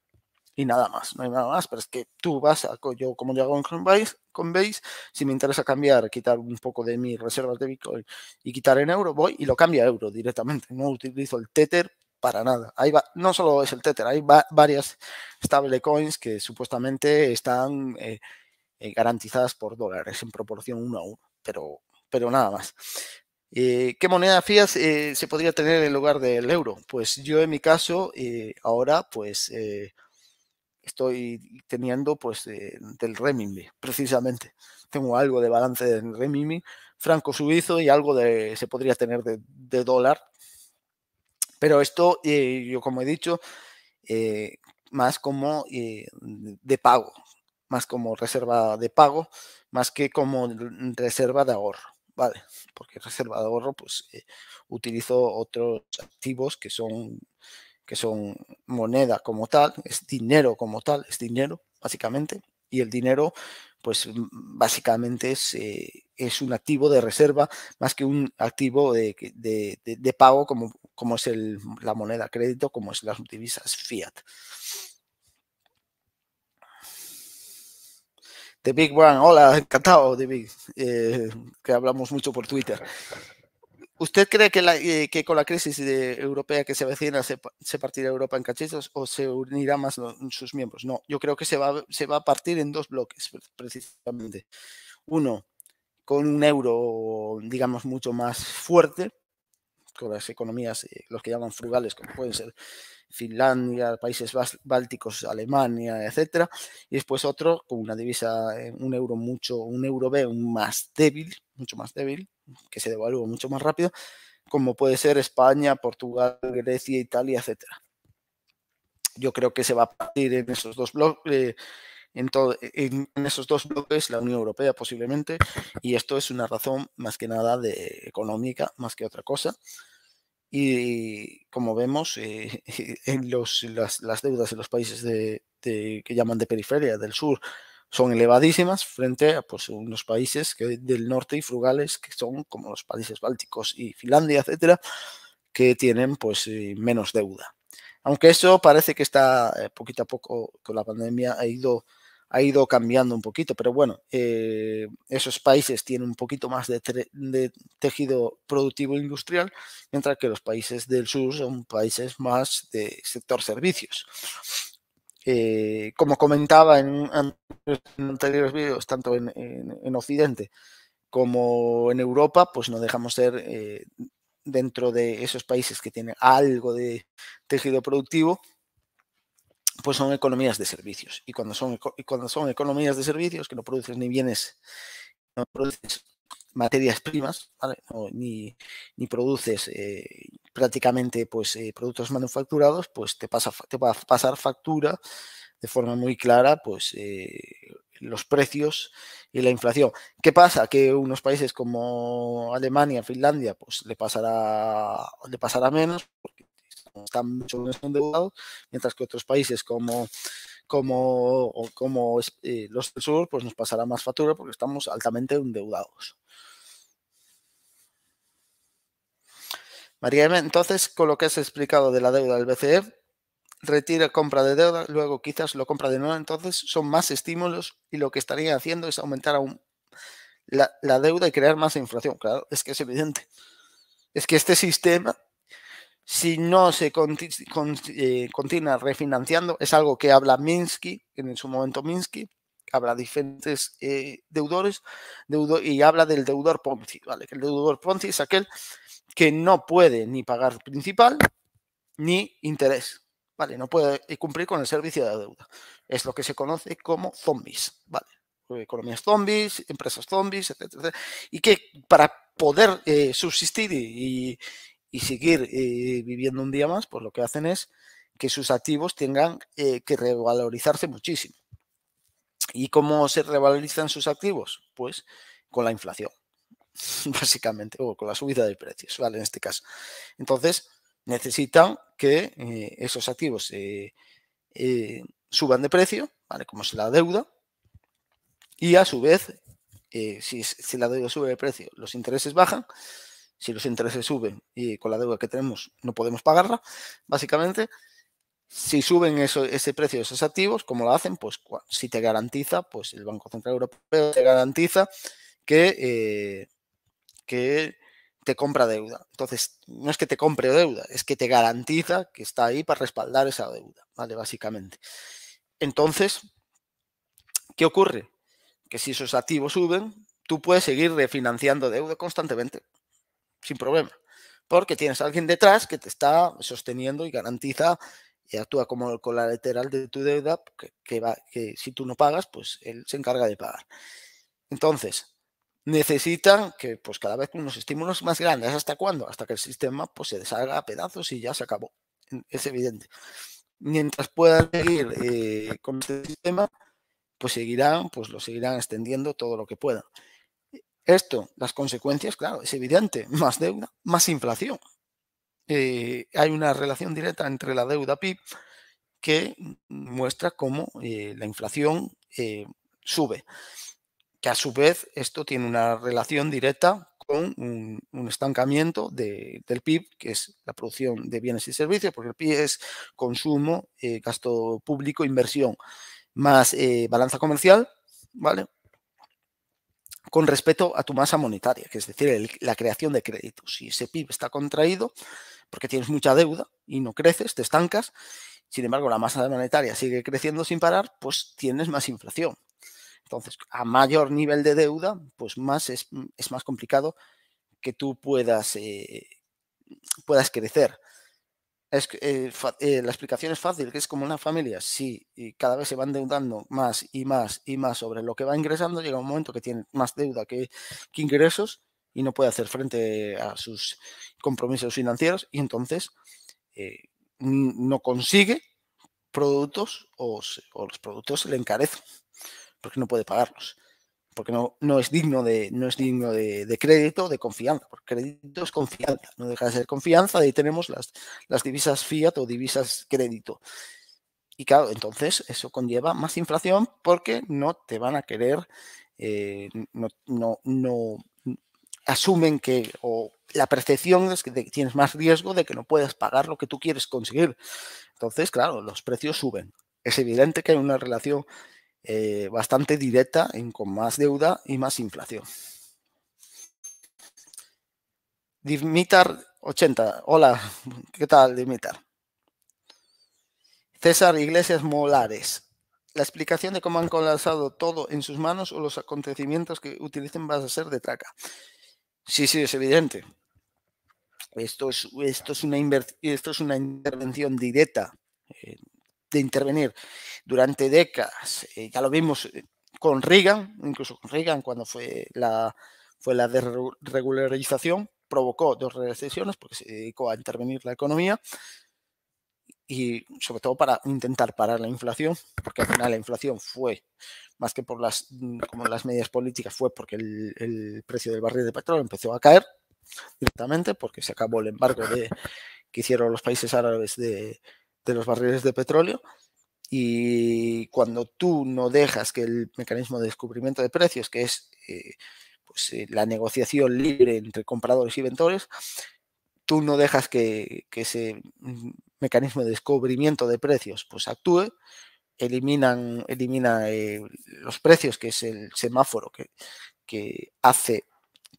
y nada más, no hay nada más, pero es que tú vas a, yo como yo hago en Coinbase, si me interesa cambiar, quitar un poco de mis reservas de Bitcoin y quitar en euro, voy y lo cambio a euro directamente, no utilizo el Tether para nada. Ahí va, no solo es el Tether, hay varias varias coins que supuestamente están eh, eh, garantizadas por dólares en proporción uno a uno, pero, pero nada más. Eh, ¿Qué moneda fías se podría tener en lugar del euro? Pues yo en mi caso, ahora pues estoy teniendo pues del renminbi, precisamente. Tengo algo de balance en remimi franco suizo y algo de se podría tener de, dólar. Pero esto, eh, yo como he dicho, eh, más como eh, de pago, más como reserva de pago, más que como reserva de ahorro. Vale, porque reserva de ahorro, pues utilizo otros activos que son que son moneda como tal, es dinero como tal, es dinero, básicamente. Y el dinero, pues básicamente es, eh, es un activo de reserva más que un activo de, pago como, como es la moneda crédito, como es las divisas fiat. The Big One, hola, encantado, de eh, Big, que hablamos mucho por Twitter. ¿Usted cree eh, que, con la crisis europea que se avecina se, partirá Europa en cachitos o se unirá más sus miembros? No, yo creo que se va, a partir en dos bloques, precisamente. Uno, con un euro, digamos, mucho más fuerte, con las economías, eh, los que llaman frugales, como pueden ser Finlandia, países bálticos, Alemania, etcétera, y después otro con una divisa, eh, un euro mucho, un euro B un más débil, mucho más débil, que se devalúa mucho más rápido, como puede ser España, Portugal, Grecia, Italia, etcétera. Yo creo que se va a partir en esos dos bloques. Eh, en, esos dos bloques, la Unión Europea posiblemente, y esto es una razón más que nada de económica, más que otra cosa. Y como vemos, eh, en las, deudas en los países de, que llaman de periferia del sur son elevadísimas frente a pues, unos países que, del norte y frugales que son como los países bálticos y Finlandia, etcétera, que tienen pues, eh, menos deuda. Aunque eso parece que está eh, poquito a poco con la pandemia ha ido ha ido cambiando un poquito, pero bueno, eh, esos países tienen un poquito más de, tejido productivo e industrial, mientras que los países del sur son países más de sector servicios. Eh, como comentaba en, anteriores vídeos, tanto en, Occidente como en Europa, pues no dejamos ser eh, dentro de esos países que tienen algo de tejido productivo, pues son economías de servicios. Y cuando son, y cuando son economías de servicios, que no producen ni bienes, no produces materias primas, ¿vale? ni, ni, produces eh, prácticamente pues, eh, productos manufacturados, pues te, pasa, te va a pasar factura de forma muy clara pues, eh, los precios y la inflación. ¿Qué pasa? Que unos países como Alemania, Finlandia, pues le pasará, le pasará menos, están mucho menos endeudados, mientras que otros países como, como, como eh, los del sur, pues nos pasará más factura porque estamos altamente endeudados. María, entonces, con lo que has explicado de la deuda del BCE, retira compra de deuda, luego quizás lo compra de nuevo, entonces son más estímulos y lo que estaría haciendo es aumentar aún la, la deuda y crear más inflación. Claro, es que es evidente. Es que este sistema si no se eh, continúa refinanciando, es algo que habla Minsky, en su momento Minsky, habla de diferentes eh, deudores y habla del deudor Ponzi, ¿vale? el deudor Ponzi es aquel que no puede ni pagar principal ni interés, ¿vale? No puede eh, cumplir con el servicio de la deuda. Es lo que se conoce como zombies, ¿vale? Economías zombies, empresas zombies, etcétera, Y que para poder subsistir y y seguir eh, viviendo un día más, pues lo que hacen es que sus activos tengan eh, que revalorizarse muchísimo. ¿Y cómo se revalorizan sus activos? Pues con la inflación, básicamente, o con la subida de precios, ¿vale? En este caso. Entonces, necesitan que eh, esos activos suban de precio, ¿vale? Como es la deuda, y a su vez, si, si la deuda sube de precio, los intereses bajan, si los intereses suben y con la deuda que tenemos no podemos pagarla, básicamente, si suben ese precio de esos activos, como lo hacen? Pues si te garantiza, pues el Banco Central Europeo te garantiza que, eh, que te compra deuda. Entonces, no es que te compre deuda, es que te garantiza que está ahí para respaldar esa deuda, ¿vale? Básicamente. Entonces, ¿qué ocurre? Que si esos activos suben, tú puedes seguir refinanciando deuda constantemente sin problema, porque tienes a alguien detrás que te está sosteniendo y garantiza y actúa como el colateral de tu deuda, que, va, que si tú no pagas, pues él se encarga de pagar. Entonces, necesitan que pues cada vez unos estímulos más grandes. ¿Hasta cuándo? Hasta que el sistema pues, se deshaga a pedazos y ya se acabó. Es evidente. Mientras puedan seguir eh, con este sistema, pues seguirán, pues lo seguirán extendiendo todo lo que puedan. Esto, las consecuencias, claro, es evidente, más deuda, más inflación. Eh, hay una relación directa entre la deuda PIB que muestra cómo eh, la inflación eh, sube, que a su vez esto tiene una relación directa con un, estancamiento del PIB, que es la producción de bienes y servicios, porque el PIB es consumo, gasto público, inversión, más balanza comercial, ¿vale? con respecto a tu masa monetaria, que es decir, la creación de créditos. Si ese PIB está contraído, porque tienes mucha deuda y no creces, te estancas, sin embargo la masa monetaria sigue creciendo sin parar, pues tienes más inflación. Entonces, a mayor nivel de deuda, pues más es, más complicado que tú puedas, eh, puedas crecer. Es, eh, eh, la explicación es fácil, que es como una familia. Si y cada vez se van deudando más y más y más sobre lo que va ingresando, llega un momento que tiene más deuda que, ingresos y no puede hacer frente a sus compromisos financieros y entonces eh, no consigue productos o, o los productos se le encarecen porque no puede pagarlos porque no, no es digno, de, no es digno de, crédito, de confianza, porque crédito es confianza, no deja de ser confianza, ahí tenemos las, divisas fiat o divisas crédito. Y claro, entonces eso conlleva más inflación porque no te van a querer, eh, no, no, no, asumen que, o la percepción es que tienes más riesgo de que no puedas pagar lo que tú quieres conseguir. Entonces, claro, los precios suben. Es evidente que hay una relación eh, bastante directa en, con más deuda y más inflación. Dimitar 80. Hola, ¿qué tal Dimitar? César Iglesias Molares. La explicación de cómo han colapsado todo en sus manos o los acontecimientos que utilicen vas a ser de traca. Sí, sí, es evidente. Esto es, esto es, una, esto es una intervención directa de intervenir durante décadas. Eh, ya lo vimos eh, con Reagan, incluso con Reagan cuando fue la, fue la desregularización, provocó dos recesiones porque se dedicó a intervenir la economía y sobre todo para intentar parar la inflación, porque al final la inflación fue, más que por las, mm, como las medidas políticas, fue porque el, el precio del barril de petróleo empezó a caer directamente, porque se acabó el embargo de, que hicieron los países árabes de, de los barriles de petróleo y cuando tú no dejas que el mecanismo de descubrimiento de precios, que es eh, pues, eh, la negociación libre entre compradores y vendedores, tú no dejas que, ese mm, mecanismo de descubrimiento de precios pues actúe, eliminan, elimina eh, los precios, que es el semáforo que, que hace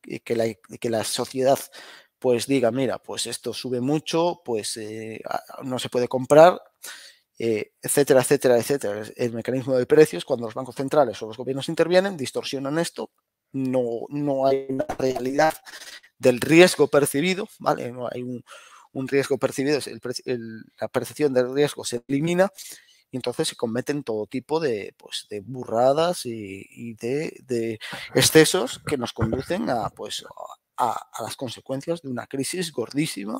que que la sociedad pues diga, mira, pues esto sube mucho, pues eh, no se puede comprar, eh, etcétera, etcétera, etcétera. El mecanismo de precios, cuando los bancos centrales o los gobiernos intervienen, distorsionan esto, no, no hay una realidad del riesgo percibido, ¿vale? No hay un, riesgo percibido, la percepción del riesgo se elimina y entonces se cometen todo tipo de, pues, burradas y, de, de, excesos que nos conducen a, pues, a, las consecuencias de una crisis gordísima,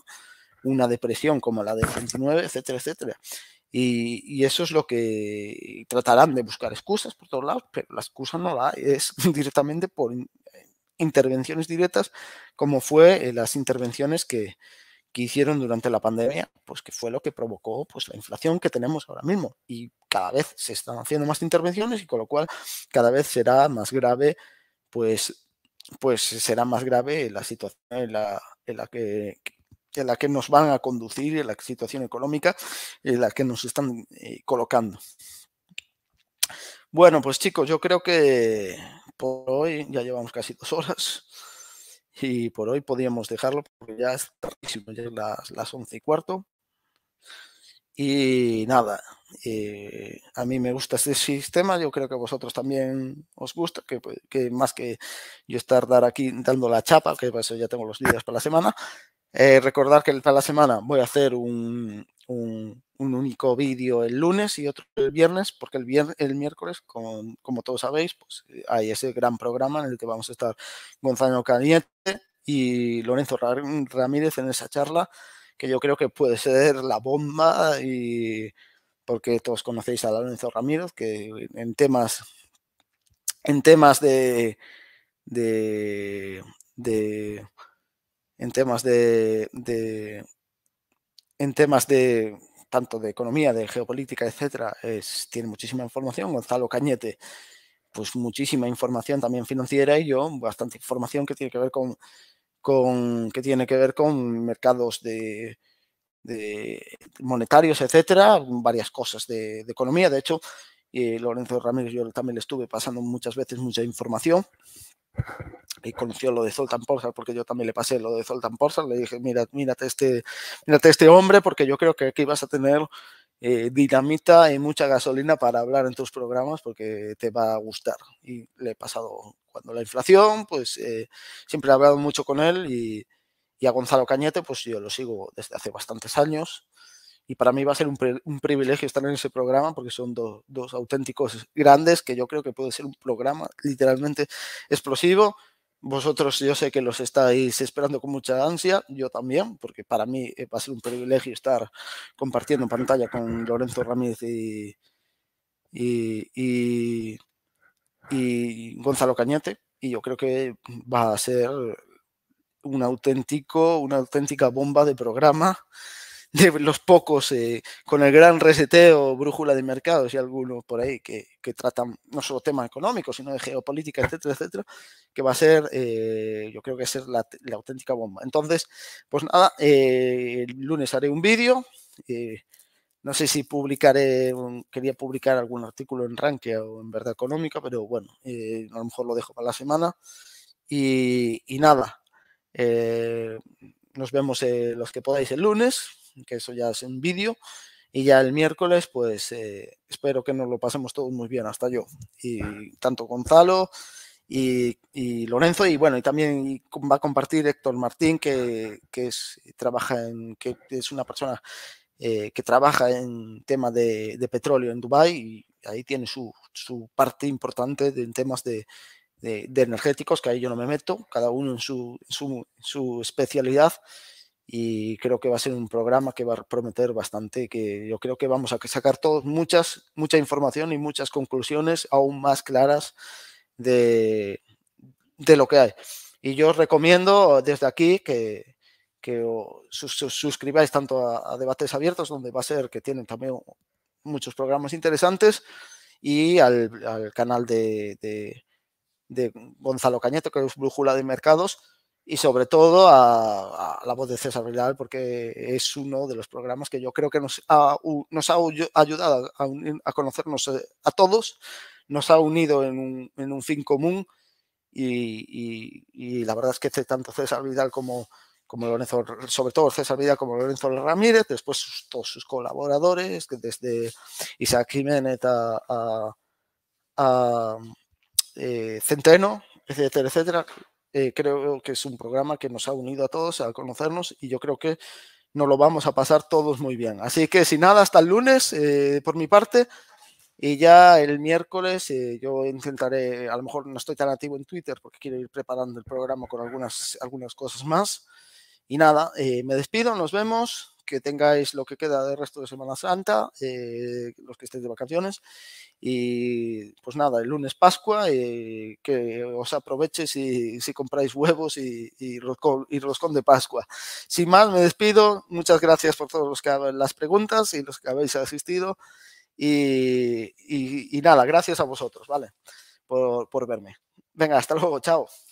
una depresión como la de 29, etcétera, etcétera. Y, eso es lo que tratarán de buscar excusas por todos lados, pero la excusa no la es directamente por eh, intervenciones directas, como fue eh, las intervenciones que, hicieron durante la pandemia, pues que fue lo que provocó pues, la inflación que tenemos ahora mismo. Y cada vez se están haciendo más intervenciones y con lo cual cada vez será más grave pues pues será más grave la situación en la, que nos van a conducir, la situación económica en la que nos están eh, colocando. Bueno, pues chicos, yo creo que por hoy ya llevamos casi dos horas y por hoy podríamos dejarlo porque ya es tardísimo, ya es las once y cuarto. Y nada, eh, a mí me gusta este sistema, yo creo que a vosotros también os gusta, que, pues, más que yo estar dar aquí dando la chapa, que eso pues, ya tengo los días para la semana, eh, recordar que para la semana voy a hacer un, único vídeo el lunes y otro el viernes, porque el, el miércoles, como, todos sabéis, pues eh, hay ese gran programa en el que vamos a estar Gonzalo Caliente y Lorenzo Ramírez en esa charla que yo creo que puede ser la bomba y porque todos conocéis a Lorenzo Ramírez, que en temas, en temas de, de, de en temas de, de, en temas de tanto de economía, de geopolítica, etc., tiene muchísima información. Gonzalo Cañete, pues muchísima información también financiera y yo bastante información que tiene que ver con con, que tiene que ver con mercados de, monetarios, etcétera, mm, varias cosas de, economía. De hecho, eh, Lorenzo Ramírez, yo también le estuve pasando muchas veces mucha información. Y conoció lo de Zoltan Porsar, porque yo también le pasé lo de Zoltan Porsar. Le dije, mira, mírate este, este hombre, porque yo creo que aquí vas a tener eh, dinamita y mucha gasolina para hablar en tus programas porque te va a gustar. Y le he pasado cuando la inflación, pues eh, siempre he hablado mucho con él y, a Gonzalo Cañete, pues yo lo sigo desde hace bastantes años. Y para mí va a ser un, privilegio estar en ese programa porque son dos auténticos grandes que yo creo que puede ser un programa literalmente explosivo vosotros yo sé que los estáis esperando con mucha ansia, yo también, porque para mí eh, va a ser un privilegio estar compartiendo pantalla con Lorenzo Ramírez y, y Gonzalo Cañete, y yo creo que va a ser un auténtico, una auténtica bomba de programa de los pocos eh, con el gran reseteo, brújula de mercados y algunos por ahí que, que, tratan no solo temas económicos, sino de geopolítica, etcétera, etcétera, que va a ser, eh, yo creo que va a ser la, auténtica bomba. Entonces, pues nada, eh, el lunes haré un vídeo. no sé si publicaré, quería publicar algún artículo en Rankia o en Verdad Económica, pero bueno, a lo mejor lo dejo para la semana. Y, y nada, nos vemos los que podáis el lunes que eso ya es en vídeo. Y ya el miércoles, pues eh, espero que nos lo pasemos todos muy bien, hasta yo. Y tanto Gonzalo y, Lorenzo, y bueno, y también va a compartir Héctor Martín, que, es, trabaja en, que es una persona eh, que trabaja en tema de, petróleo en Dubái, y ahí tiene su, su parte importante en temas de, de, energéticos, que ahí yo no me meto, cada uno en su, su especialidad y creo que va a ser un programa que va a prometer bastante, que yo creo que vamos a sacar todos muchas, mucha información y muchas conclusiones aún más claras de, de lo que hay. Y yo os recomiendo desde aquí que, que os suscribáis tanto a, Debates Abiertos, donde va a ser que tienen también muchos programas interesantes, y al, canal de, Gonzalo Cañeto, que es Brújula de Mercados, y sobre todo a, la voz de César Vidal, porque es uno de los programas que yo creo que nos ha, nos ha ayudado a, conocernos eh, a todos, nos ha unido en un, fin común y, la verdad es que tanto César Vidal como, como Lorenzo, sobre todo César Vidal como Lorenzo Ramírez, después todos sus colaboradores, desde Isaac Jiménez a, eh, Centeno, etcétera, etcétera. Eh, creo que es un programa que nos ha unido a todos a conocernos y yo creo que nos lo vamos a pasar todos muy bien. Así que sin nada, hasta el lunes eh, por mi parte. Y ya el miércoles eh, yo intentaré, a lo mejor no estoy tan activo en Twitter porque quiero ir preparando el programa con algunas, algunas cosas más. Y nada, me despido, nos vemos, que tengáis lo que queda del resto de Semana Santa, eh, los que estéis de vacaciones. Y pues nada, el lunes Pascua, eh, que os aproveche si, si compráis huevos y, y, roscón, de Pascua. Sin más, me despido. Muchas gracias por todos los que las preguntas y los que habéis asistido. Y, nada, gracias a vosotros, ¿vale? por verme. Venga, hasta luego, chao.